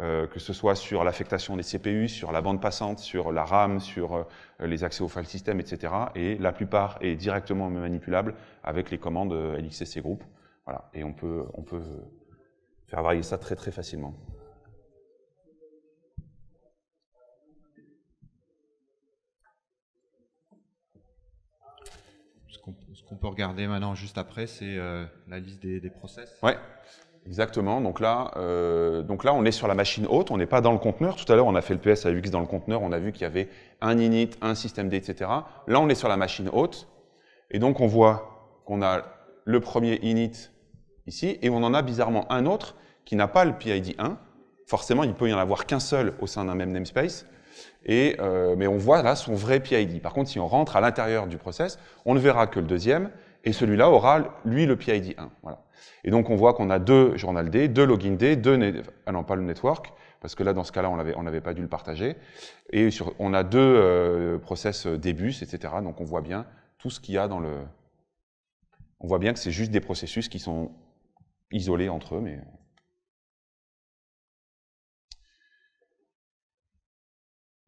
euh, que ce soit sur l'affectation des CPU, sur la bande passante, sur la RAM, sur euh, les accès au file system, etc. Et la plupart est directement manipulable avec les commandes euh, LXC group. Voilà, et on peut, on peut faire varier ça très très facilement. On peut regarder maintenant juste après, c'est euh, la liste des, process. Ouais, exactement. Donc là, euh, donc là, on est sur la machine haute, on n'est pas dans le conteneur. Tout à l'heure, on a fait le PS dans le conteneur, on a vu qu'il y avait un init, un système D, etc. Là, on est sur la machine haute, et donc on voit qu'on a le premier init ici, et on en a bizarrement un autre qui n'a pas le PID 1. Forcément, il peut y en avoir qu'un seul au sein d'un même namespace. Et, euh, mais on voit là son vrai PID. Par contre, si on rentre à l'intérieur du process, on ne verra que le deuxième, et celui-là aura, lui, le PID 1. Voilà. Et donc, on voit qu'on a deux journal D, deux login D, deux... Ah non, pas le network, parce que là, dans ce cas-là, on n'avait pas dû le partager. Et on a deux euh, process euh, débus, etc. Donc, on voit bien tout ce qu'il y a dans le... On voit bien que c'est juste des processus qui sont isolés entre eux, mais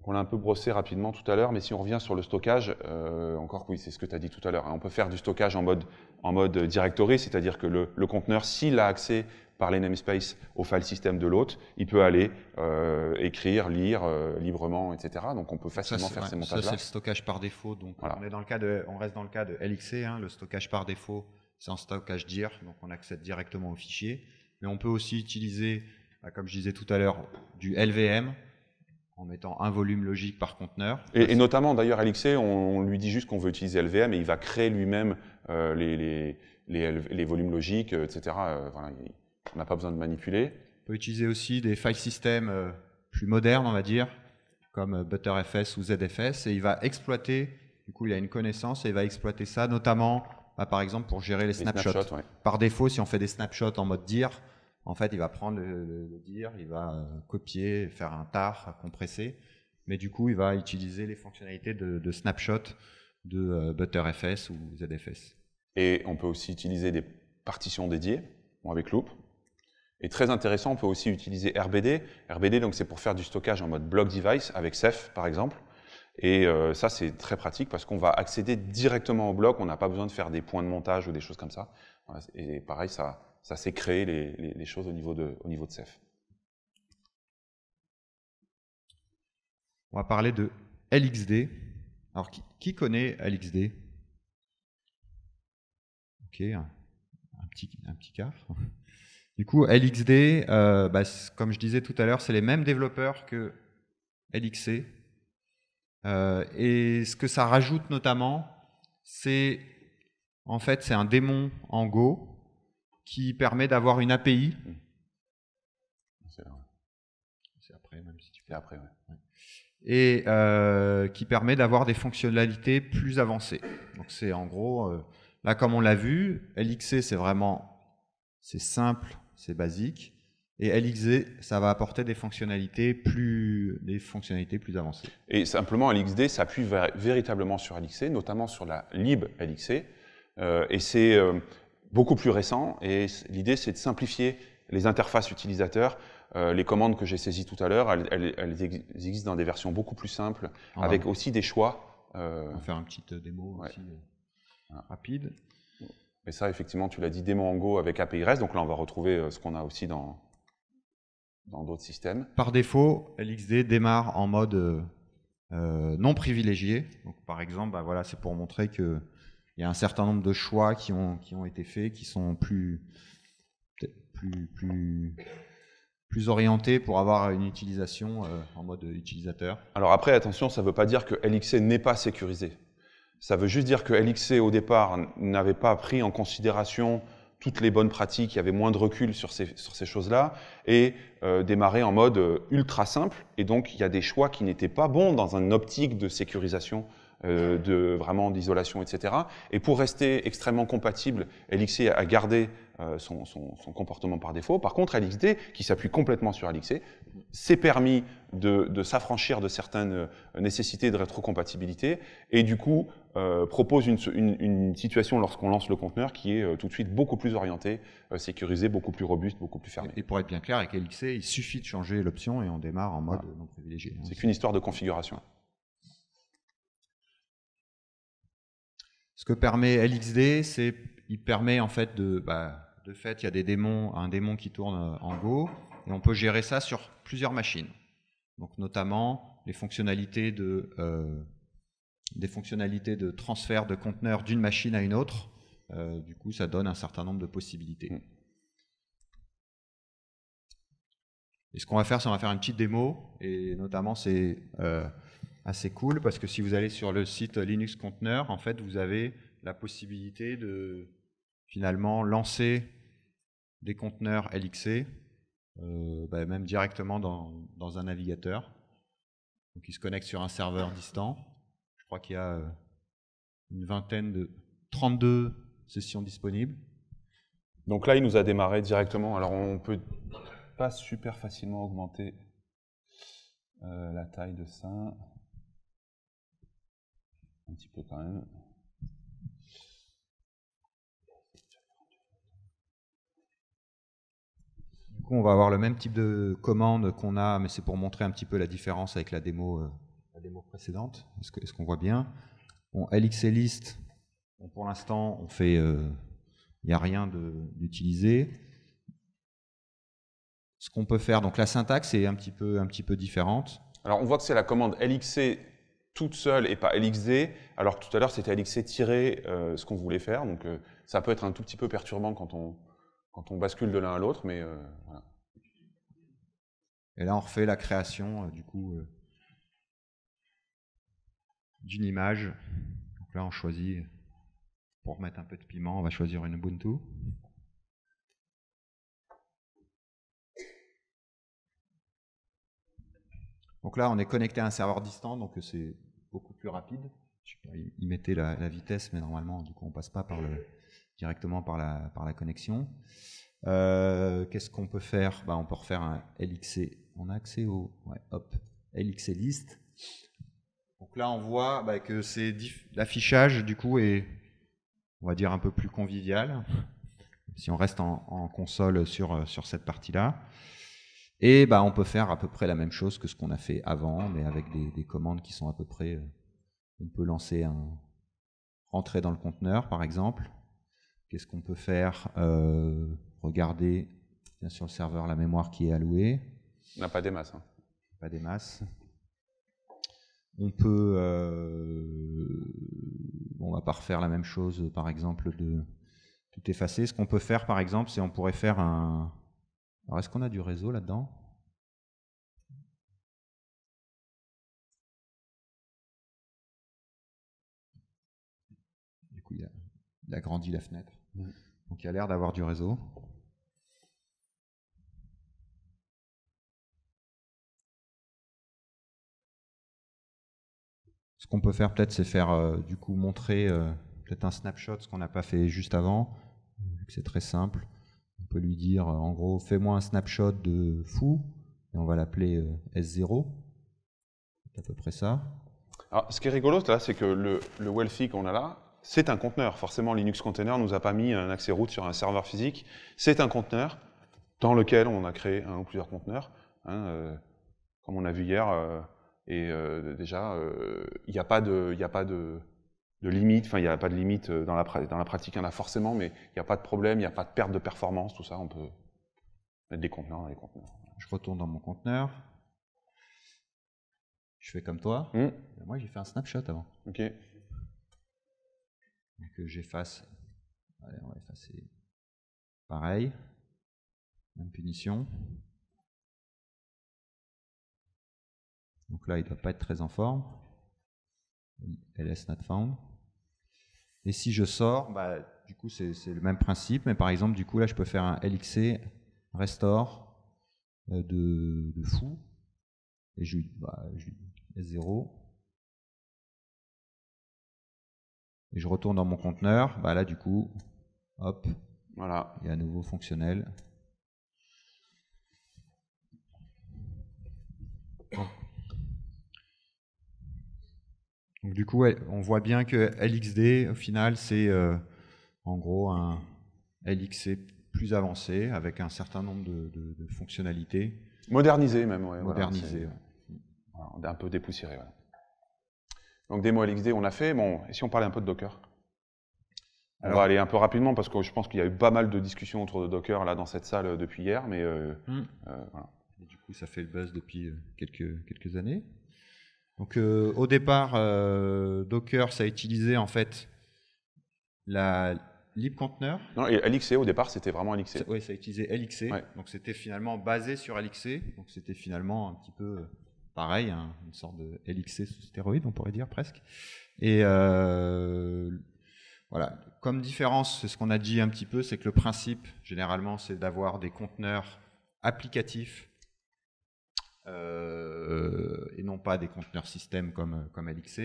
on l'a un peu brossé rapidement tout à l'heure, mais si on revient sur le stockage, euh, encore oui, c'est ce que tu as dit tout à l'heure, hein, on peut faire du stockage en mode, en mode directory, c'est-à-dire que le, conteneur, s'il a accès par les namespaces au file system de l'autre, il peut aller euh, écrire, lire euh, librement, etc. Donc on peut facilement faire ces montages-là. Ça, c'est le stockage par défaut. Donc on, dans le cas de, on reste dans le cas de LXC, hein. le stockage par défaut, c'est un stockage dir, donc on accède directement au fichier. Mais on peut aussi utiliser, bah, comme je disais tout à l'heure, du LVM, en mettant un volume logique par conteneur. Et, notamment, d'ailleurs, à l'XC, on, lui dit juste qu'on veut utiliser LVM et il va créer lui-même euh, les, les, volumes logiques, euh, etc. Euh, on n'a pas besoin de manipuler. On peut utiliser aussi des file systems plus modernes, on va dire, comme ButterFS ou ZFS, et il va exploiter, du coup, il a une connaissance et il va exploiter ça, notamment, bah, par exemple, pour gérer les snapshots. Par défaut, si on fait des snapshots en mode dire, en fait, il va prendre le, dire, il va euh, copier, faire un tar, compresser, mais du coup, il va utiliser les fonctionnalités de, snapshot de euh, ButterFS ou ZFS. Et on peut aussi utiliser des partitions dédiées avec Loop. Et très intéressant, on peut aussi utiliser RBD. RBD, donc c'est pour faire du stockage en mode block device avec Ceph, par exemple. Et euh, ça, c'est très pratique parce qu'on va accéder directement au bloc. On n'a pas besoin de faire des points de montage ou des choses comme ça. Et pareil, ça, ça s'est créé les, choses au niveau de, au On va parler de LXD. Alors, qui, connaît LXD Ok, un, petit, un Du coup, LXD, euh, bah, comme je disais tout à l'heure, c'est les mêmes développeurs que LXC. Euh, et ce que ça rajoute notamment, c'est en fait c'est un démon en Go qui permet d'avoir une API. Mmh. C'est après, même si tu fais après, Et euh, qui permet d'avoir des fonctionnalités plus avancées. Donc c'est en gros, euh, là comme on l'a vu, LXC c'est vraiment, c'est simple, c'est basique. Et LXD, ça va apporter des fonctionnalités plus, des fonctionnalités plus avancées. Et simplement, LXD s'appuie véritablement sur LXC, notamment sur la lib LXC. Euh, et c'est beaucoup plus récent, et l'idée c'est de simplifier les interfaces utilisateurs. Euh, les commandes que j'ai saisies tout à l'heure, elles, existent dans des versions beaucoup plus simples, avec aussi des choix. Euh, on va faire une petite euh, démo ah. rapide. Et ça, effectivement, tu l'as dit, démo en Go avec API REST, donc là on va retrouver ce qu'on a aussi dans dans d'autres systèmes. Par défaut, LXD démarre en mode non privilégié. Donc, par exemple, bah, voilà, c'est pour montrer que il y a un certain nombre de choix qui ont, qui ont été faits, qui sont plus, plus, plus, plus orientés pour avoir une utilisation euh, en mode utilisateur. Alors après, attention, ça ne veut pas dire que LXC n'est pas sécurisé. Ça veut juste dire que LXC, au départ, n'avait pas pris en considération toutes les bonnes pratiques, il y avait moins de recul sur ces, sur ces choses-là, et euh, démarrait en mode euh, ultra simple. Et donc, il y a des choix qui n'étaient pas bons dans une optique de sécurisation euh, de vraiment d'isolation, etc. Et pour rester extrêmement compatible, LXC a gardé euh, son, comportement par défaut. Par contre, LXD, qui s'appuie complètement sur LXC, s'est permis de, s'affranchir de certaines euh, nécessités de rétrocompatibilité et du coup propose une, situation lorsqu'on lance le conteneur qui est tout de suite beaucoup plus orienté, euh, sécurisé, beaucoup plus robuste, beaucoup plus fermé. Et pour être bien clair, avec LXC, il suffit de changer l'option et on démarre en mode non privilégié. C'est qu'une histoire de configuration. que permet LXD, c'est il permet en fait de, bah, de fait, il y a des démons, un démon qui tourne euh, en Go, et on peut gérer ça sur plusieurs machines. Donc notamment les fonctionnalités de, euh, des fonctionnalités de transfert de conteneurs d'une machine à une autre. Euh, du coup, ça donne un certain nombre de possibilités. Et ce qu'on va faire, c'est on va faire une petite démo, et notamment c'est assez cool parce que si vous allez sur le site Linux Container, en fait, vous avez la possibilité de finalement lancer des conteneurs LXC, e, euh, bah, même directement dans, un navigateur. Donc, il se connecte sur un serveur distant. Je crois qu'il y a euh, une vingtaine de 32 sessions disponibles. Donc là, il nous a démarré directement. Alors, on peut pas super facilement augmenter euh, la taille de ça un petit peu quand même. Du coup, on va avoir le même type de commande qu'on a, mais c'est pour montrer un petit peu la différence avec la démo, euh, précédente. Est-ce qu'on voit bien Bon, LXList, pour l'instant, on fait, il euh, n'y a rien d'utilisé. Ce qu'on peut faire, donc la syntaxe est un petit peu, un petit peu différente. Alors on voit que c'est la commande LXC toute seule et pas LXD, alors tout à l'heure c'était LXD tiré euh, ce qu'on voulait faire, donc euh, ça peut être un tout petit peu perturbant quand on, quand on bascule de l'un à l'autre, mais euh, voilà. Et là on refait la création du coup d'une image, donc là on choisit, pour mettre un peu de piment, on va choisir une Ubuntu. Donc là, on est connecté à un serveur distant, donc c'est beaucoup plus rapide. il mettait la, vitesse, mais normalement, du coup, on passe pas par le, directement par la, par la connexion. Euh, qu'est-ce qu'on peut faire bah, On peut refaire un LXC. On a accès au hop, LXC list. Donc là, on voit bah, que l'affichage, du coup, est, on va dire, un peu plus convivial. Si on reste en, console sur, sur cette partie-là. Et bah, on peut faire à peu près la même chose que ce qu'on a fait avant, mais avec des, commandes qui sont à peu près. Euh, on peut lancer un. rentrer dans le conteneur, par exemple. Qu'est-ce qu'on peut faire euh, Regarder sur le serveur la mémoire qui est allouée. On n'a pas des masses. Hein. Pas des masses. On peut. Euh, on va pas refaire la même chose, par exemple, de tout effacer. Ce qu'on peut faire, par exemple, c'est on pourrait faire un alors, est-ce qu'on a du réseau là-dedans Du coup, il a, grandi la fenêtre. Donc, il a l'air d'avoir du réseau. Ce qu'on peut faire peut-être, c'est faire euh, du coup montrer euh, peut-être un snapshot, ce qu'on n'a pas fait juste avant, vu que c'est très simple on peut lui dire euh, en gros fais-moi un snapshot de fou et on va l'appeler euh, S0. C'est à peu près ça. Alors, ce qui est rigolo c'est que le, le wealthy qu'on a là, c'est un conteneur. Forcément, Linux Container nous a pas mis un accès route sur un serveur physique. C'est un conteneur dans lequel on a créé un ou plusieurs conteneurs. Hein, euh, comme on a vu hier, et déjà, il n'y a pas de, a pas de de limite. Enfin, il n'y a pas de limite euh, dans la, dans la pratique, il y en a forcément, mais il n'y a pas de problème, il n'y a pas de perte de performance, tout ça, on peut mettre des conteneurs dans les conteneurs. Je retourne dans mon conteneur. Je fais comme toi. Mmh. Moi, j'ai fait un snapshot avant. Ok. Que j'efface. Allez, on va effacer. Pareil. Même punition. Donc là, il ne doit pas être très en forme ls not found. Et si je sors, bah, du coup, c'est le même principe, mais par exemple, du coup, là, je peux faire un LXC restore euh, de, de fou. Et je, bah, S0. Et je retourne dans mon conteneur. Bah, là, du coup, hop. Voilà. il a un nouveau fonctionnel. Donc, du coup, on voit bien que LXD, au final, c'est euh, en gros un LXC plus avancé avec un certain nombre de, fonctionnalités. Modernisé même, oui. Modernisé. un peu dépoussiéré. Voilà. Donc démo LXD, on a fait. Bon, et si on parlait un peu de Docker on va aller un peu rapidement parce que je pense qu'il y a eu pas mal de discussions autour de Docker là dans cette salle euh, depuis hier, mais euh, hmm. Et du coup, ça fait le buzz depuis quelques années. Donc euh, au départ, euh, Docker, ça utilisait en fait la libcontainer. Non, et LXC au départ, c'était vraiment LXC. Oui, ça utilisait LXC. Donc c'était finalement basé sur LXC. Donc c'était finalement un petit peu euh, pareil, hein, une sorte de LXC sous stéroïde, on pourrait dire presque. Et voilà, comme différence, c'est ce qu'on a dit un petit peu, c'est que le principe, généralement, c'est d'avoir des conteneurs applicatifs euh, et non pas des conteneurs système comme, euh, comme LXC.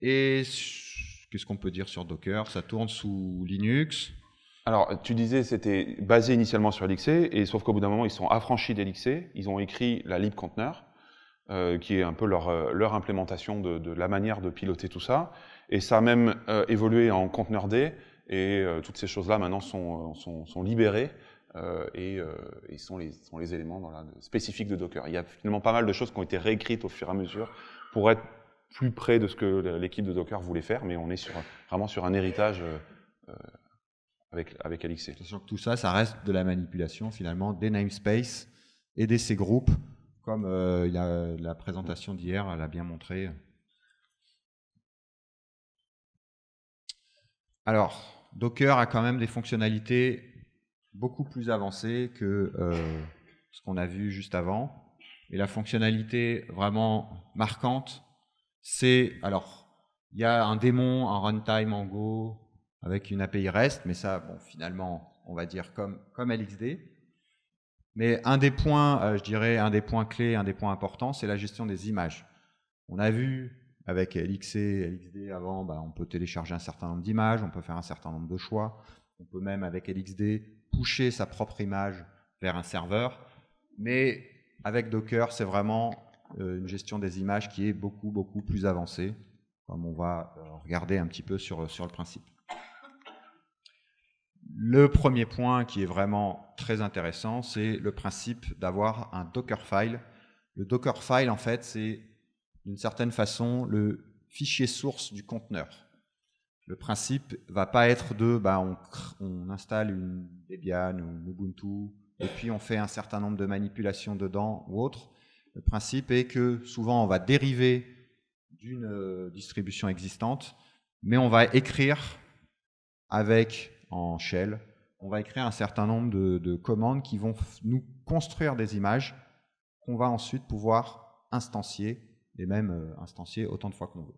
Et qu'est-ce qu'on peut dire sur Docker Ça tourne sous Linux. Alors, tu disais c'était basé initialement sur LXC, et sauf qu'au bout d'un moment, ils sont affranchis d'LXC, ils ont écrit la libcontainer, euh, qui est un peu leur, euh, leur implémentation de, la manière de piloter tout ça, et ça a même évolué en conteneur D, et toutes ces choses-là maintenant sont, sont, sont libérées, euh, et, ils euh, sont, les, éléments spécifiques de Docker. Il y a finalement pas mal de choses qui ont été réécrites au fur et à mesure pour être plus près de ce que l'équipe de Docker voulait faire, mais on est vraiment sur un héritage euh, avec, avec Sachant que tout ça, ça reste de la manipulation finalement des namespaces et des C-groupes, comme la présentation d'hier l'a bien montré. Alors, Docker a quand même des fonctionnalités beaucoup plus avancé que euh, ce qu'on a vu juste avant. Et la fonctionnalité vraiment marquante, c'est alors il y a un démon un runtime en Go avec une API REST, mais ça, bon, finalement, on va dire comme comme LXD. Mais un des points, euh, je dirais, un des points clés, un des points importants, c'est la gestion des images. On a vu avec LXC, LXD avant, bah, on peut télécharger un certain nombre d'images, on peut faire un certain nombre de choix. On peut même, avec LXD, pousser sa propre image vers un serveur. Mais avec Docker, c'est vraiment euh, une gestion des images qui est beaucoup, beaucoup plus avancée, comme on va euh, regarder un petit peu sur, euh, sur le principe. Le premier point qui est vraiment très intéressant, c'est le principe d'avoir un Dockerfile. Le Dockerfile, en fait, c'est d'une certaine façon le fichier source du conteneur le principe va pas être de bah, on, installe une Debian ou une Ubuntu et puis on fait un certain nombre de manipulations dedans ou autre. Le principe est que souvent on va dériver d'une euh, distribution existante, mais on va écrire avec en shell, on va écrire un certain nombre de, de commandes qui vont nous construire des images qu'on va ensuite pouvoir instancier et même euh, instancier autant de fois qu'on veut.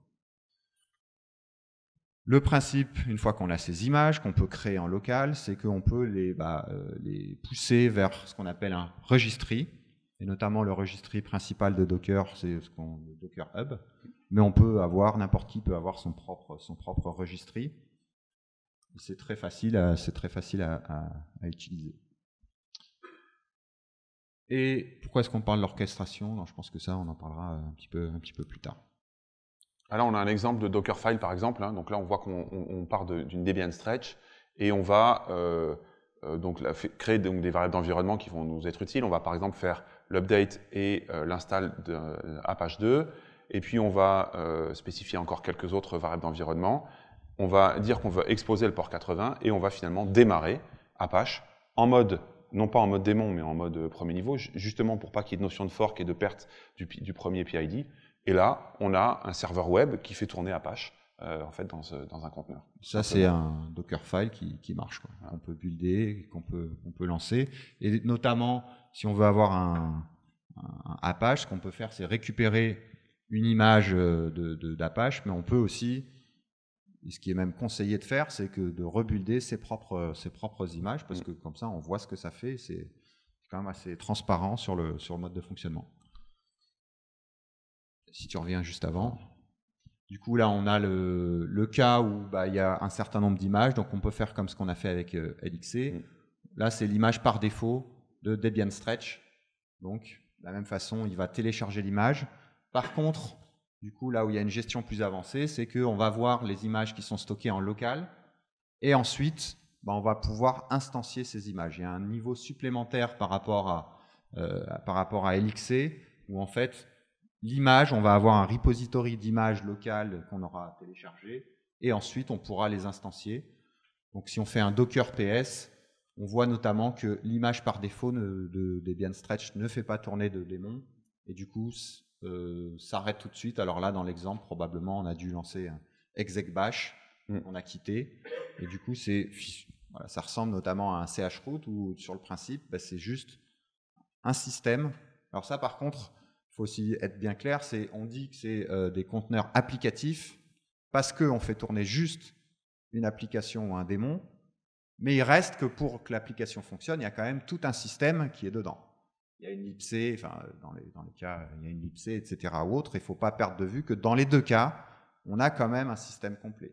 Le principe, une fois qu'on a ces images qu'on peut créer en local, c'est qu'on peut bah, euh, les, pousser vers ce qu'on appelle un registry, et notamment le registry principal de Docker, c'est ce qu'on le Docker Hub, mais on peut avoir, n'importe qui peut avoir son propre, son registry. C'est très facile, à, c'est très facile à, utiliser. Et pourquoi est-ce qu'on parle d'orchestration Je pense que ça, on en parlera un un petit peu plus tard. Ah, là, on a un exemple de Dockerfile, par exemple. Hein. Donc là, on voit qu'on part d'une Debian stretch et on va euh, euh, donc, créer donc, des variables d'environnement qui vont nous être utiles. On va, par exemple, faire l'update et euh, l'install d'Apache 2. Et puis, on va spécifier encore quelques autres variables d'environnement. On va dire qu'on veut exposer le port 80 et on va finalement démarrer Apache en mode non pas en mode démon, mais en mode premier niveau, justement pour pas qu'il y ait de notion de fork et de perte du, du premier PID. Et là, on a un serveur web qui fait tourner Apache euh, en fait dans, un conteneur. Ça, c'est un Dockerfile qui, qui marche. On peut builder, qu'on peut, on peut lancer. Et notamment, si on veut avoir un, Apache, ce qu'on peut faire, c'est récupérer une image euh, d'Apache, de, mais on peut aussi, ce qui est même conseillé de faire, c'est que de rebuilder ses propres, ses propres images, parce mm. que comme ça, on voit ce que ça fait. C'est quand même assez transparent sur le, sur le mode de fonctionnement si tu reviens juste avant. Du coup, là, on a le, cas où bah, il y a un certain nombre d'images, donc on peut faire comme ce qu'on a fait avec euh, LXC. Mm. Là, c'est l'image par défaut de Debian Stretch. Donc, de la même façon, il va télécharger l'image. Par contre, du coup, là où il y a une gestion plus avancée, c'est qu'on va voir les images qui sont stockées en local, et ensuite, bah, on va pouvoir instancier ces images. Il y a un niveau supplémentaire par rapport à, euh, par rapport à LXC, où en fait, l'image, on va avoir un repository d'images locales qu'on aura téléchargé et ensuite on pourra les instancier. Donc si on fait un Docker PS, on voit notamment que l'image par défaut de Debian Stretch ne fait pas tourner de démon, et du coup euh, s'arrête tout de suite. Alors là, dans l'exemple, probablement on a dû lancer un exec bash, mm. on a quitté, et du coup c'est ça ressemble notamment à un chroot ou où sur le principe, bah, c'est juste un système. Alors ça, par contre, faut aussi être bien clair, c'est on dit que c'est euh, des conteneurs applicatifs parce qu'on fait tourner juste une application ou un démon, mais il reste que pour que l'application fonctionne, il y a quand même tout un système qui est dedans. Il y a une IPC, enfin, dans les, dans les cas, il y a une IPC, etc. ou autre, il ne faut pas perdre de vue que dans les deux cas, on a quand même un système complet.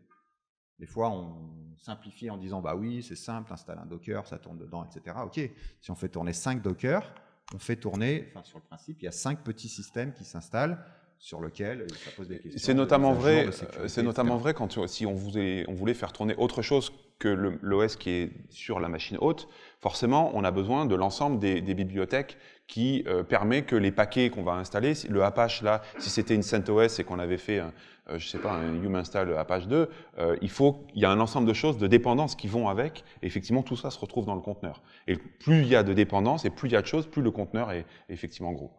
Des fois, on simplifie en disant, bah oui, c'est simple, installe un Docker, ça tourne dedans, etc. Ok, si on fait tourner 5 Docker, on fait tourner, enfin sur le principe, il y a cinq petits systèmes qui s'installent sur lequel euh, ça pose des questions. C'est notamment, vrai, euh, c'est notamment vrai quand euh, si on voulait, faire tourner autre chose que l'OS qui est sur la machine haute, forcément on a besoin de l'ensemble des, des, bibliothèques qui euh, permet que les paquets qu'on va installer, le Apache là, si c'était une CentOS et qu'on avait fait, un, euh, je sais pas, un install Apache 2, euh, il faut, il y a un ensemble de choses, de dépendances qui vont avec, et effectivement tout ça se retrouve dans le conteneur. Et plus il y a de dépendances et plus il y a de choses, plus le conteneur est, effectivement gros.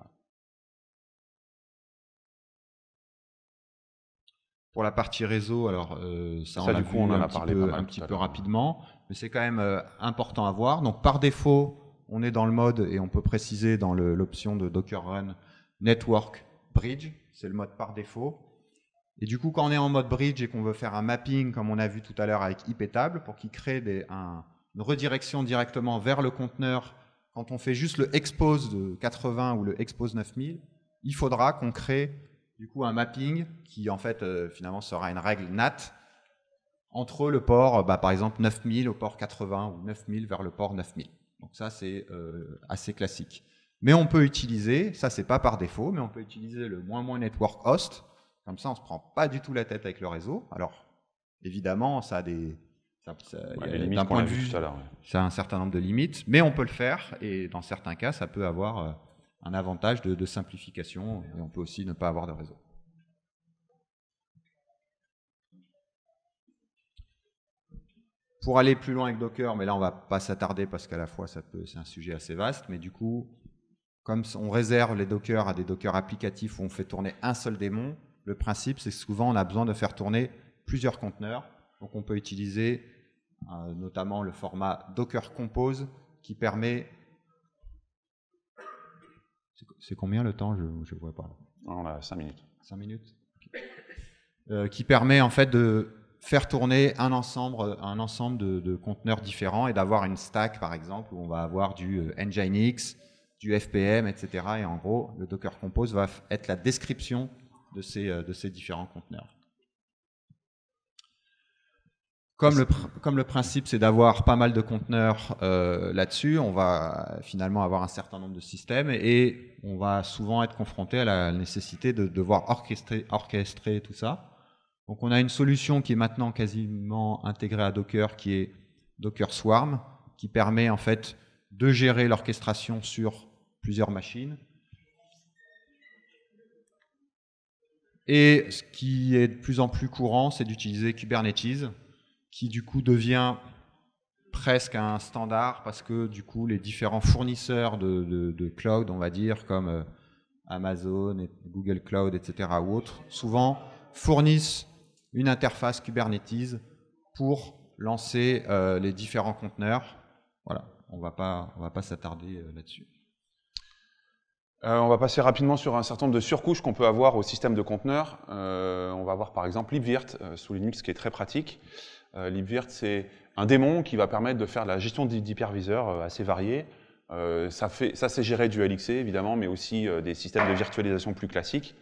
Pour la partie réseau, alors ça, du coup, on en a parlé un petit peu rapidement, mais c'est quand même important à voir. Donc par défaut, on est dans le mode et on peut préciser dans l'option de Docker Run Network Bridge, c'est le mode par défaut. Et du coup, quand on est en mode bridge et qu'on veut faire un mapping, comme on a vu tout à l'heure avec IPTable, pour qu'il crée des, une redirection directement vers le conteneur, quand on fait juste le expose de 80 ou le expose 9000, il faudra qu'on crée du coup un mapping qui en fait euh, finalement sera une règle NAT entre le port, bah, par exemple 9000 au port 80 ou 9000 vers le port 9000. Donc ça, c'est euh, assez classique. Mais on peut utiliser, ça c'est pas par défaut, mais on peut utiliser le moins moins network host. Comme ça, on se prend pas du tout la tête avec le réseau. Alors, évidemment, ça a des, d'un point de vue, ça a un certain nombre de limites, mais on peut le faire. Et dans certains cas, ça peut avoir euh, un avantage de simplification. Et on peut aussi ne pas avoir de réseau. Pour aller plus loin avec Docker, mais là on ne va pas s'attarder parce qu'à la fois ça peut, c'est un sujet assez vaste, mais du coup, comme on réserve les Docker à des Docker applicatifs où on fait tourner un seul démon, le principe c'est que souvent on a besoin de faire tourner plusieurs conteneurs, donc on peut utiliser euh, notamment le format Docker Compose qui permet c'est combien le temps Je ne vois pas. On a 5 minutes. 5 minutes euh, Qui permet en fait de faire tourner un ensemble, euh, un ensemble de, conteneurs différents et d'avoir une stack, par exemple, où on va avoir du euh, Nginx, du FPM, etc. Et en gros, le Docker Compose va être la description de ces, euh, de ces différents conteneurs. Comme le, comme le, principe, c'est d'avoir pas mal de conteneurs là-dessus, on va finalement avoir un certain nombre de systèmes et on va souvent être confronté à la nécessité de devoir orchestrer, orchestrer tout ça. Donc on a une solution qui est maintenant quasiment intégrée à Docker, qui est Docker Swarm, qui permet en fait de gérer l'orchestration sur plusieurs machines. Et ce qui est de plus en plus courant, c'est d'utiliser Kubernetes, qui du coup devient presque un standard parce que du coup les différents fournisseurs de, cloud, on va dire, comme euh, Amazon, Google Cloud, etc. ou autres, souvent fournissent une interface Kubernetes pour lancer euh, les différents conteneurs. Voilà, on ne va pas s'attarder euh, là-dessus. Euh, on va passer rapidement sur un certain nombre de surcouches qu'on peut avoir au système de conteneurs. on va voir par exemple libvirt sous Linux qui est très pratique. libvirt, c'est un démon qui va permettre de faire la gestion d'hyperviseurs assez variée. ça, fait, ça c'est géré du LXC e, évidemment, mais aussi des systèmes de virtualisation plus classiques.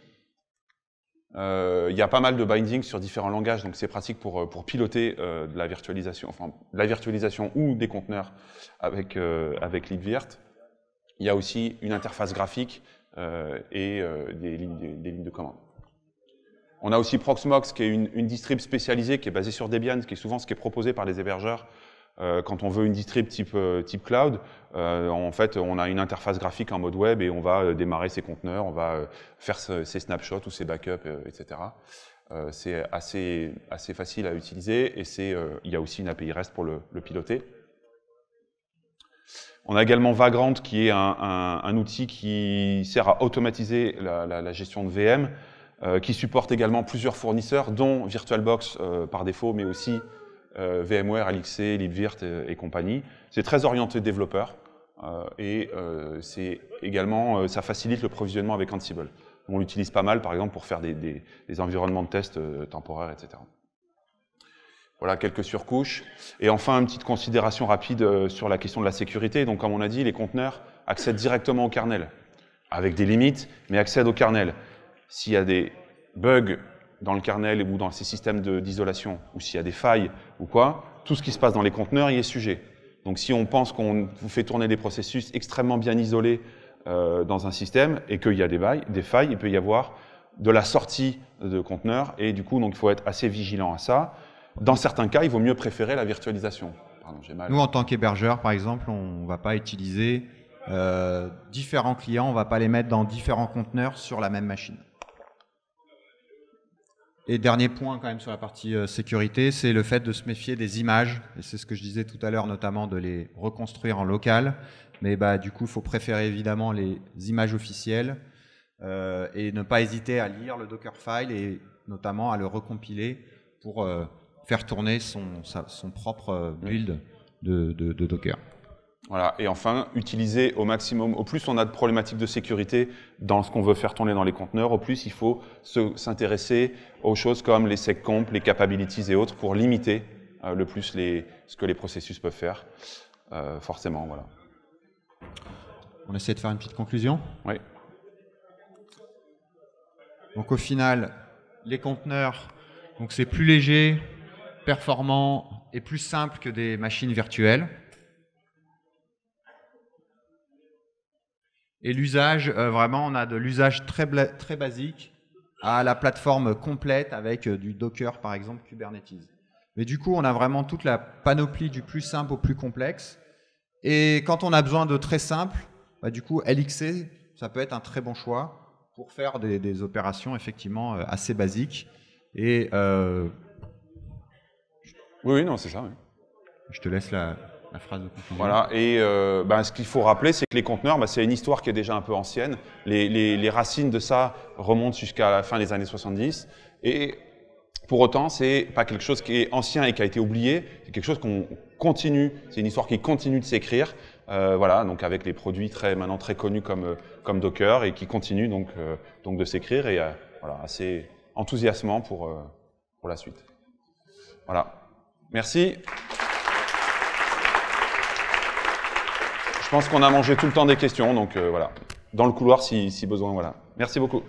Euh, il y a pas mal de bindings sur différents langages, donc c'est pratique pour, euh, piloter euh, la virtualisation, la virtualisation ou des conteneurs avec, avec LibVirt. Il y a aussi une interface graphique et des lignes, de commande. On a aussi Proxmox, qui est une, une, distrib spécialisée, qui est basée sur Debian, qui est souvent ce qui est proposé par les hébergeurs euh, quand on veut une distrib type, euh, cloud, euh, en fait, on a une interface graphique en mode web et on va démarrer ses conteneurs, on va faire ses snapshots ou ses backups, etc. c'est assez, assez facile à utiliser et il y a aussi une API REST pour le, piloter. On a également Vagrant qui est un, outil qui sert à automatiser la, gestion de VM, qui supporte également plusieurs fournisseurs, dont VirtualBox par défaut, mais aussi euh, VMware, LXC, Libvirt et, compagnie. C'est très orienté développeur euh, et euh, c'est également, ça facilite le provisionnement avec Ansible. On l'utilise pas mal, par exemple, pour faire des, environnements de test temporaires, etc. Voilà quelques surcouches. Et enfin, une petite considération rapide sur la question de la sécurité. Donc, comme on a dit, les conteneurs accèdent directement au kernel, avec des limites, mais accèdent au kernel. S'il y a des bugs dans le kernel ou dans ces systèmes d'isolation, ou s'il y a des failles ou quoi, tout ce qui se passe dans les conteneurs y est sujet. Donc si on pense qu'on vous fait tourner des processus extrêmement bien isolés euh, dans un système et qu'il y a des, failles, il peut y avoir de la sortie de conteneurs et du coup donc il faut être assez vigilant à ça. Dans certains cas, il vaut mieux préférer la virtualisation. Nous en tant qu'hébergeur, par exemple, on ne va pas utiliser euh, différents clients, on ne va pas les mettre dans différents conteneurs sur la même machine. Et dernier point quand même sur la partie euh, sécurité, c'est le fait de se méfier des images. Et c'est ce que je disais tout à l'heure, notamment de les reconstruire en local. Mais bah, du coup, il faut préférer évidemment les images officielles euh, et ne pas hésiter à lire le Dockerfile et notamment à le recompiler pour euh, faire tourner son, propre build de Docker. Voilà. Et enfin, utiliser au maximum, au plus on a de problématiques de sécurité dans ce qu'on veut faire tourner dans les conteneurs, au plus il faut s'intéresser aux choses comme les seccomp, les capabilities et autres pour limiter euh, le plus ce que les processus peuvent faire, euh, forcément. Voilà. On essaie de faire une petite conclusion Oui. Donc au final, les conteneurs, c'est plus léger, performant et plus simple que des machines virtuelles. Et l'usage, euh, vraiment, on a de l'usage très, très basique à la plateforme complète avec euh, du Docker, par exemple, Kubernetes. Mais du coup, on a vraiment toute la panoplie du plus simple au plus complexe. Et quand on a besoin de très simple, bah, du coup, LXC, ça peut être un très bon choix pour faire des, opérations effectivement euh, assez basiques. Et oui, oui, non, c'est ça. Je te laisse la, voilà, et euh, ben, ce qu'il faut rappeler, c'est que les conteneurs, ben, c'est une histoire qui est déjà un peu ancienne. Les, racines de ça remontent jusqu'à la fin des années 70. Et pour autant, c'est pas quelque chose qui est ancien et qui a été oublié, c'est quelque chose qu'on continue, c'est une histoire qui continue de s'écrire, euh, voilà, donc avec les produits très, maintenant très connus comme, euh, comme Docker et qui continue donc, donc de s'écrire et voilà, assez enthousiasmant pour, pour la suite. Voilà, merci. Je pense qu'on a mangé tout le temps des questions, donc euh, voilà. Dans le couloir si besoin, voilà. Merci beaucoup.